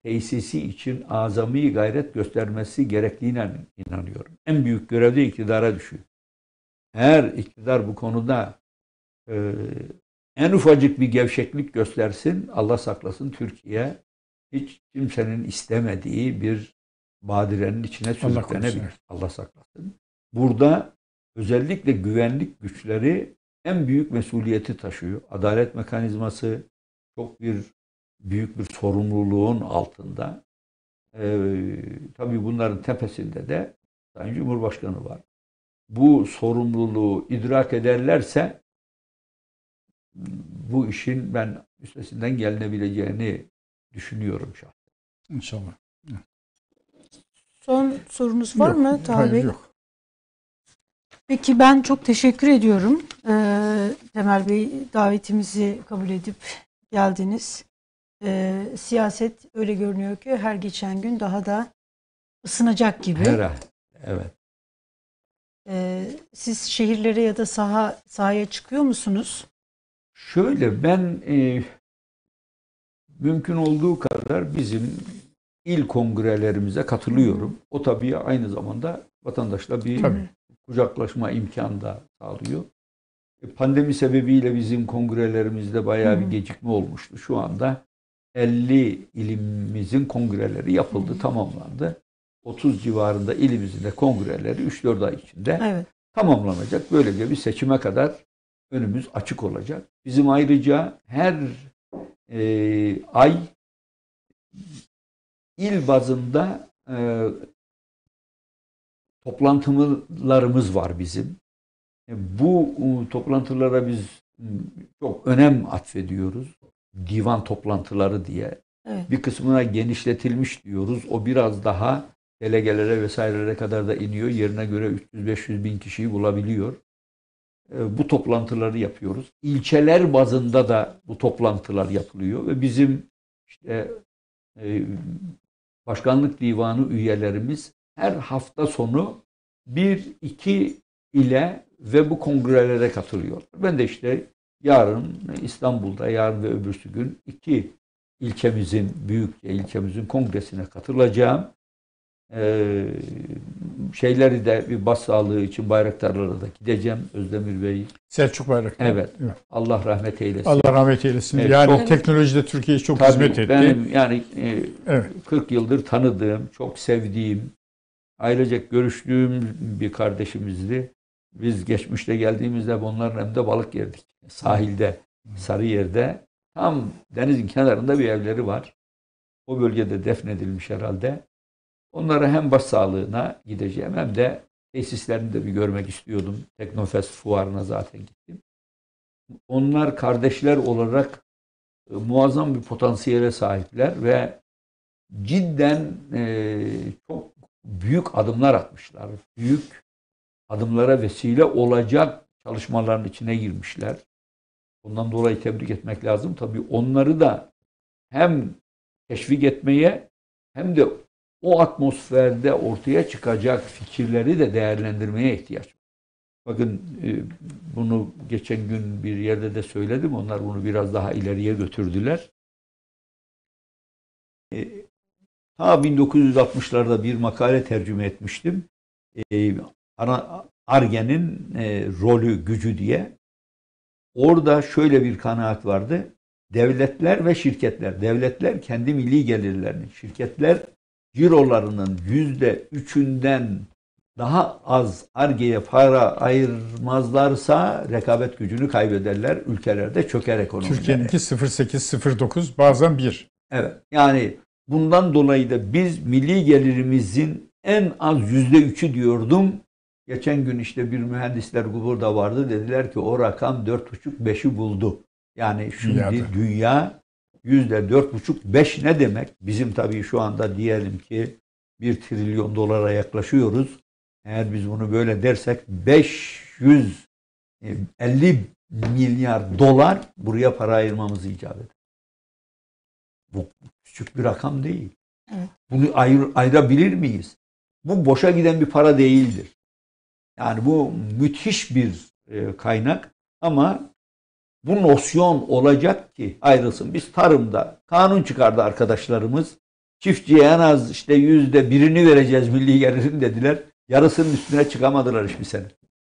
tesisi için azami gayret göstermesi gerektiğine inanıyorum. En büyük görevde iktidara düşüyor. Eğer iktidar bu konuda e, en ufacık bir gevşeklik göstersin, Allah saklasın Türkiye hiç kimsenin istemediği bir badirenin içine sürüklenebilir. Allah, Allah saklasın. Burada özellikle güvenlik güçleri en büyük mesuliyeti taşıyor. Adalet mekanizması, çok bir büyük bir sorumluluğun altında. E, tabii bunların tepesinde de Sayın Cumhurbaşkanı var. Bu sorumluluğu idrak ederlerse bu işin ben üstesinden gelinebileceğini düşünüyorum şahsen. İnşallah. Son sorunuz var yok, mı Tabii? yok. Peki ben çok teşekkür ediyorum. Ee, Temel Bey davetimizi kabul edip geldiniz. E, siyaset öyle görünüyor ki her geçen gün daha da ısınacak gibi. Herhalde. Evet. E, siz şehirlere ya da saha sahaya çıkıyor musunuz? Şöyle ben e, mümkün olduğu kadar bizim il kongrelerimize katılıyorum. O tabii aynı zamanda vatandaşla bir tabii. kucaklaşma imkanı da sağlıyor. Pandemi sebebiyle bizim kongrelerimizde bayağı bir gecikme olmuştu. Şu anda 50 ilimizin kongreleri yapıldı, tamamlandı. 30 civarında ilimizin de kongreleri 3-4 ay içinde evet. tamamlanacak. Böylece bir seçime kadar önümüz açık olacak. Bizim ayrıca her e, ay il bazında e, toplantılarımız var bizim. E, bu toplantılara biz çok önem atfediyoruz. Divan toplantıları diye. Evet. Bir kısmına genişletilmiş diyoruz. O biraz daha delegelere vesairelere kadar da iniyor. Yerine göre 300-500 bin kişiyi bulabiliyor. E, bu toplantıları yapıyoruz. İlçeler bazında da bu toplantılar yapılıyor ve bizim işte e, başkanlık divanı üyelerimiz her hafta sonu bir iki ile ve bu kongrelere katılıyorlar. Ben de işte yarın İstanbul'da, yarın ve öbürsü gün iki ilçemizin, büyük ilçemizin kongresine katılacağım. Ee, şeyleri de bir bas sağlığı için bayraktarlara da gideceğim Özdemir Bey. Selçuk Bayraktar. Evet. evet. Allah rahmet eylesin. Allah rahmet eylesin. Evet, yani çok, teknolojide Türkiye'ye çok tabii hizmet etti. Benim yani e, evet. 40 yıldır tanıdığım, çok sevdiğim, ayrıca görüştüğüm bir kardeşimizdi. Biz geçmişte geldiğimizde bunların hem de balık yerdik. Sahilde, Sarıyer'de tam denizin kenarında bir evleri var. O bölgede defnedilmiş herhalde. Onlara hem baş sağlığına gideceğim hem de tesislerini de bir görmek istiyordum. Teknofest fuarına zaten gittim. Onlar kardeşler olarak e, muazzam bir potansiyele sahipler ve cidden e, çok büyük adımlar atmışlar. Büyük adımlara vesile olacak çalışmaların içine girmişler. Ondan dolayı tebrik etmek lazım. Tabii onları da hem teşvik etmeye hem de o atmosferde ortaya çıkacak fikirleri de değerlendirmeye ihtiyaç var. Bakın e, bunu geçen gün bir yerde de söyledim. Onlar bunu biraz daha ileriye götürdüler. E, ta 1960'larda bir makale tercüme etmiştim. E, Arge'nin e, rolü, gücü diye. Orada şöyle bir kanaat vardı. Devletler ve şirketler. Devletler kendi milli gelirlerini, şirketler cirolarının yüzde üçünden daha az argeye para ayırmazlarsa rekabet gücünü kaybederler. Ülkelerde çöker ekonomi. Türkiye'ninki 0.8-0.9 bazen 1. Evet. Yani bundan dolayı da biz milli gelirimizin en az yüzde üçü diyordum. Geçen gün işte bir mühendisler burada vardı. Dediler ki o rakam 4,5-5'i buldu. Yani şimdi dünya yüzde dört buçuk beş ne demek? Bizim tabii şu anda diyelim ki bir trilyon dolara yaklaşıyoruz. Eğer biz bunu böyle dersek 550 e, milyar dolar buraya para ayırmamız icap eder. Bu küçük bir rakam değil. Evet. Bunu ayır, ayırabilir miyiz? Bu boşa giden bir para değildir. Yani bu müthiş bir e, kaynak ama bu nosyon olacak ki ayrılsın. Biz tarımda kanun çıkardı arkadaşlarımız. Çiftçiye en az işte yüzde birini vereceğiz milli gelirin dediler. Yarısının üstüne çıkamadılar hiçbir sene.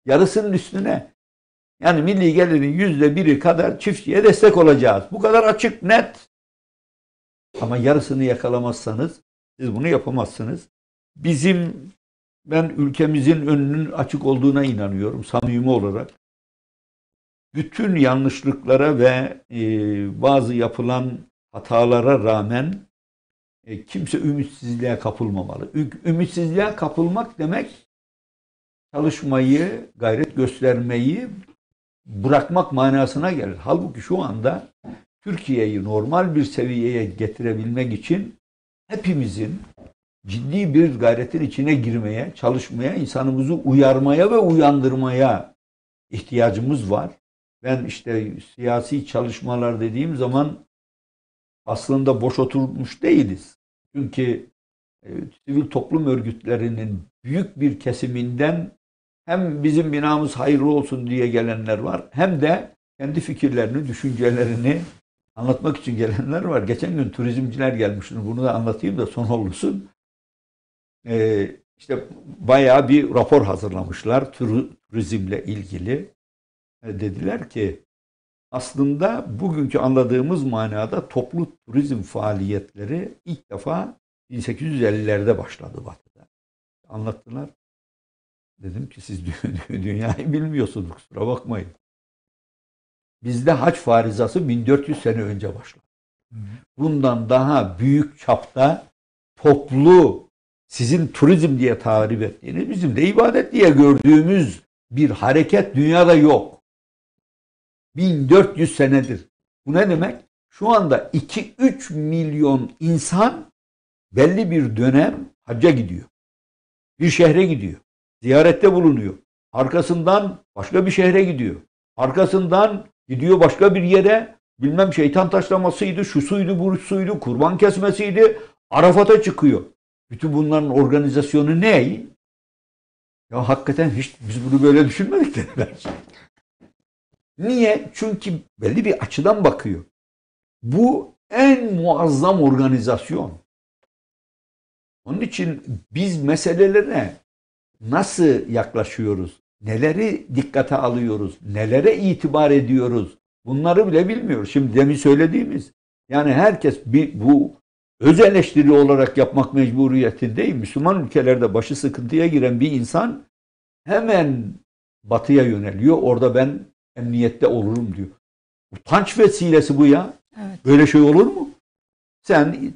Yarısının üstüne. Yani milli gelirin yüzde biri kadar çiftçiye destek olacağız. Bu kadar açık, net. Ama yarısını yakalamazsanız siz bunu yapamazsınız. Bizim ben ülkemizin önünün açık olduğuna inanıyorum samimi olarak. Bütün yanlışlıklara ve e, bazı yapılan hatalara rağmen e, kimse ümitsizliğe kapılmamalı. Ümitsizliğe kapılmak demek çalışmayı, gayret göstermeyi bırakmak manasına gelir. Halbuki şu anda Türkiye'yi normal bir seviyeye getirebilmek için hepimizin ciddi bir gayretin içine girmeye, çalışmaya, insanımızı uyarmaya ve uyandırmaya ihtiyacımız var. Ben işte siyasi çalışmalar dediğim zaman aslında boş oturmuş değiliz. Çünkü e, sivil toplum örgütlerinin büyük bir kesiminden hem bizim binamız hayırlı olsun diye gelenler var hem de kendi fikirlerini, düşüncelerini anlatmak için gelenler var. Geçen gün turizmciler gelmişti. Bunu da anlatayım da son olursun e, işte bayağı bir rapor hazırlamışlar turizmle ilgili. E, dediler ki aslında bugünkü anladığımız manada toplu turizm faaliyetleri ilk defa 1850'lerde başladı Batı'da. Anlattılar. Dedim ki siz dünyayı bilmiyorsunuz kusura bakmayın. Bizde haç farizası 1400 sene önce başladı. Bundan daha büyük çapta toplu sizin turizm diye tarif ettiğiniz, e bizim de ibadet diye gördüğümüz bir hareket dünyada yok. 1400 senedir. Bu ne demek? Şu anda 2-3 milyon insan belli bir dönem hacca gidiyor. Bir şehre gidiyor. Ziyarette bulunuyor. Arkasından başka bir şehre gidiyor. Arkasından gidiyor başka bir yere bilmem şeytan taşlamasıydı, şu suydu, bu suydu, kurban kesmesiydi. Arafat'a çıkıyor. Bütün bunların organizasyonu ne? Ya hakikaten hiç biz bunu böyle düşünmedik de belki. Niye? Çünkü belli bir açıdan bakıyor. Bu en muazzam organizasyon. Onun için biz meselelere nasıl yaklaşıyoruz? Neleri dikkate alıyoruz? Nelere itibar ediyoruz? Bunları bile bilmiyoruz. Şimdi demin söylediğimiz. Yani herkes bir, bu öz eleştiri olarak yapmak mecburiyetindeyim. Müslüman ülkelerde başı sıkıntıya giren bir insan hemen batıya yöneliyor. Orada ben emniyette olurum diyor. Utanç vesilesi bu ya. Evet. Böyle şey olur mu? Sen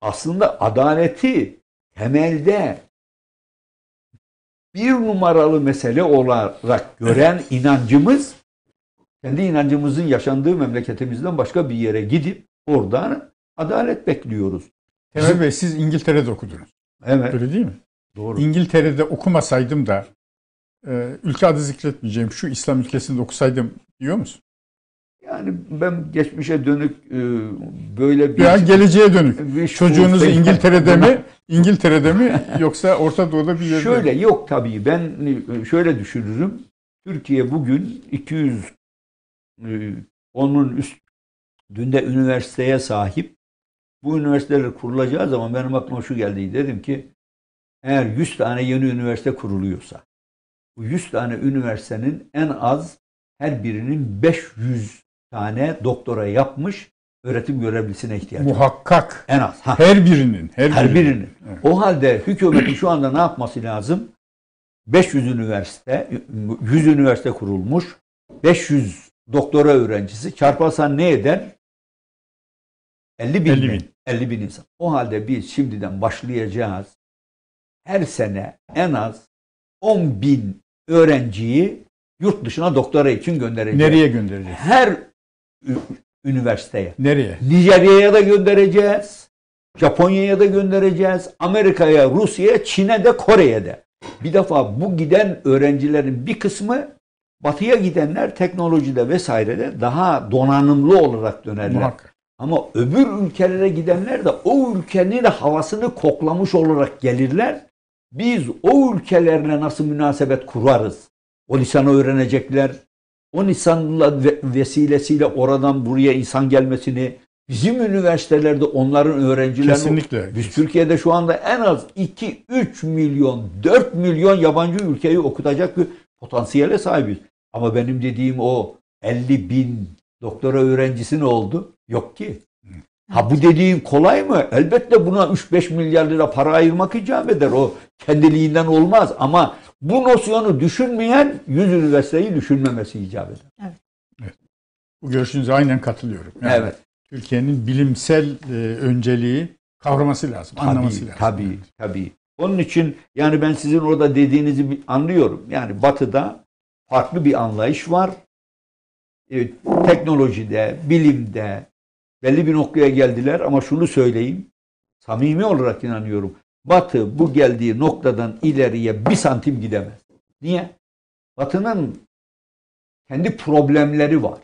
aslında adaleti temelde bir numaralı mesele olarak gören inancımız kendi inancımızın yaşandığı memleketimizden başka bir yere gidip oradan adalet bekliyoruz. Temel Bey siz İngiltere'de okudunuz. Evet. Öyle değil mi? Doğru. İngiltere'de okumasaydım da e, ülke adı zikretmeyeceğim şu İslam ülkesinde okusaydım diyor musun? Yani ben geçmişe dönük e, böyle bir... Ya geleceğe dönük. Bir şey Çocuğunuz İngiltere'de mi? İngiltere'de mi? Yoksa Orta Doğu'da bir yerde Şöyle mi? yok tabii. Ben e, şöyle düşünürüm. Türkiye bugün 200 onun üst dünde üniversiteye sahip bu üniversiteler kurulacağı zaman benim aklıma şu geldi. Dedim ki eğer 100 tane yeni üniversite kuruluyorsa bu 100 tane üniversitenin en az her birinin 500 tane doktora yapmış öğretim görevlisine ihtiyacı Muhakkak. var. Muhakkak. En az. Ha. Her birinin. Her, her birinin. birinin. Evet. O halde hükümetin şu anda ne yapması lazım? 500 üniversite, 100 üniversite kurulmuş. 500 doktora öğrencisi çarparsan ne eder? 50 bin, 50 bin. 50 bin insan. O halde biz şimdiden başlayacağız. Her sene en az 10 bin öğrenciyi yurt dışına doktora için göndereceğiz. Nereye göndereceğiz? Her üniversiteye. Nereye? Nijerya'ya da göndereceğiz. Japonya'ya da göndereceğiz. Amerika'ya, Rusya'ya, Çin'e de, Kore'ye de. Bir defa bu giden öğrencilerin bir kısmı batıya gidenler teknolojide vesairede daha donanımlı olarak dönerler. Muhakkak. Ama öbür ülkelere gidenler de o ülkenin havasını koklamış olarak gelirler. Biz o ülkelerle nasıl münasebet kurarız? O lisanı öğrenecekler. O lisanla vesilesiyle oradan buraya insan gelmesini, bizim üniversitelerde onların öğrencilerini... Kesinlikle. Biz Türkiye'de şu anda en az 2-3 milyon, 4 milyon yabancı ülkeyi okutacak bir potansiyele sahibiz. Ama benim dediğim o 50 bin doktora öğrencisi ne oldu? Yok ki. Ha bu dediğin kolay mı? Elbette buna 3-5 milyar lira para ayırmak icap eder. O kendiliğinden olmaz ama bu nosyonu düşünmeyen 100 üniversiteyi düşünmemesi icap eder. Evet. evet. Bu görüşünüze aynen katılıyorum. Yani evet. Türkiye'nin bilimsel e, önceliği kavraması lazım, tabii, anlaması lazım. Tabii, tabii. Onun için yani ben sizin orada dediğinizi anlıyorum. Yani batıda farklı bir anlayış var. Ee, teknolojide, bilimde, belli bir noktaya geldiler ama şunu söyleyeyim. Samimi olarak inanıyorum. Batı bu geldiği noktadan ileriye bir santim gidemez. Niye? Batı'nın kendi problemleri var.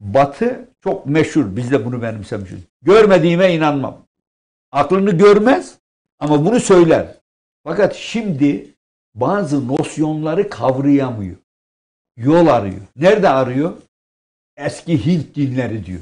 Batı çok meşhur. Biz de bunu benimsemişiz. Görmediğime inanmam. Aklını görmez ama bunu söyler. Fakat şimdi bazı nosyonları kavrayamıyor. Yol arıyor. Nerede arıyor? Eski Hint dinleri diyor.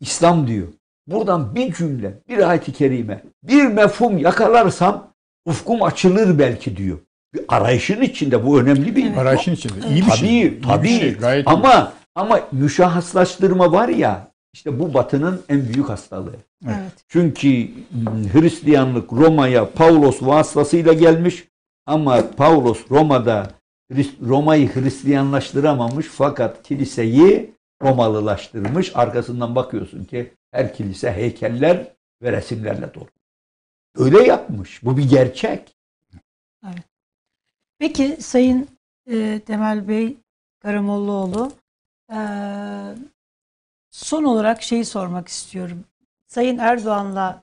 İslam diyor. Buradan bir cümle, bir ayet-i kerime, bir mefhum yakalarsam ufkum açılır belki diyor. Bir arayışın içinde bu önemli bir evet. arayışın içinde. İyi bir tabii, şey. Tabii. Şey. İyi şey, ama ama müşahhaslaştırma var ya işte bu batının en büyük hastalığı. Evet. Çünkü Hristiyanlık Roma'ya Paulos vasıtasıyla gelmiş ama Paulos Roma'da Roma'yı Hristiyanlaştıramamış fakat kiliseyi Romalılaştırmış. Arkasından bakıyorsun ki her kilise heykeller ve resimlerle dolu. Öyle yapmış. Bu bir gerçek. Evet. Peki Sayın e, Temel Bey Karamollaoğlu e, son olarak şeyi sormak istiyorum. Sayın Erdoğan'la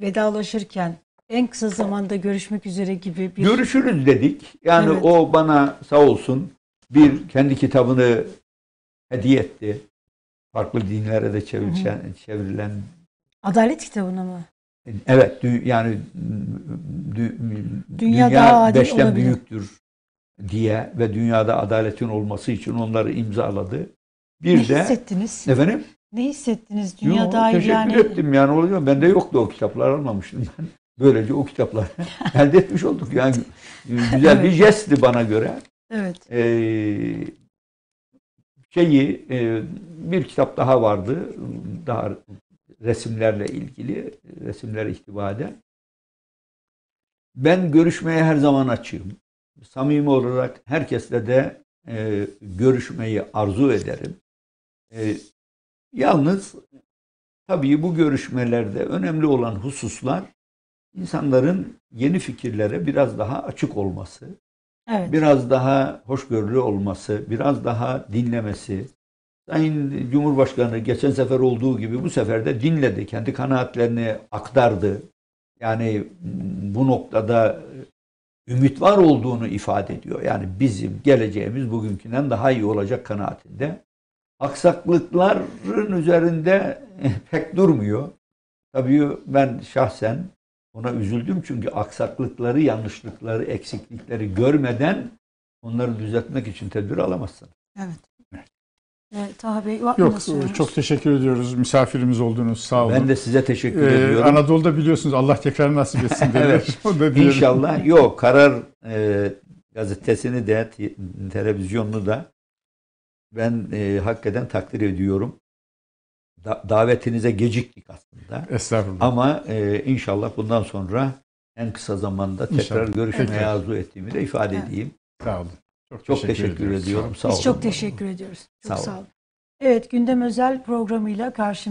vedalaşırken en kısa zamanda görüşmek üzere gibi bir... Görüşürüz dedik. Yani evet. o bana sağ olsun bir kendi kitabını hediye etti. Farklı dinlere de çevrilen, hı hı. çevrilen. Adalet kitabına mı? Evet, dü, yani dü, dünya, dünya beşten olabilir. büyüktür diye ve dünyada adaletin olması için onları imzaladı. Bir ne de hissettiniz? Efendim? Ne hissettiniz dünya Yo, dair teşekkür yani? Teşekkür ettim yani oluyor. Bende yoktu o kitaplar almamıştım ben. Böylece o kitapları elde etmiş olduk. Yani güzel evet. bir jestti bana göre. Evet. Ee, şeyi e, bir kitap daha vardı. Daha resimlerle ilgili, resimler ihtiva Ben görüşmeye her zaman açığım. Samimi olarak herkesle de e, görüşmeyi arzu ederim. E, yalnız tabii bu görüşmelerde önemli olan hususlar insanların yeni fikirlere biraz daha açık olması, Evet. Biraz daha hoşgörülü olması, biraz daha dinlemesi. Sayın Cumhurbaşkanı geçen sefer olduğu gibi bu sefer de dinledi. Kendi kanaatlerini aktardı. Yani bu noktada ümit var olduğunu ifade ediyor. Yani bizim geleceğimiz bugünkünden daha iyi olacak kanaatinde. Aksaklıkların üzerinde pek durmuyor. Tabii ben şahsen ona üzüldüm çünkü aksaklıkları, yanlışlıkları, eksiklikleri görmeden onları düzeltmek için tedbir alamazsın. Evet. evet. E, Taha Bey, var Yok, e, çok teşekkür ediyoruz. Misafirimiz oldunuz, sağ olun. Ben de size teşekkür ee, ediyorum. Anadolu'da biliyorsunuz Allah tekrar nasip etsin evet. İnşallah. Yok, karar e, gazetesini de, televizyonunu da ben e, hakikaten takdir ediyorum da, davetinize geciktik aslında. Estağfurullah. Ama e, inşallah bundan sonra en kısa zamanda tekrar inşallah. görüşmeye evet. arzu ettiğimi de ifade evet. edeyim. Sağ olun. Çok, çok teşekkür, teşekkür ediyorum. Sağ Biz çok teşekkür ediyoruz. Çok sağ olun. Sağ olun. Evet gündem özel programıyla karşınızda.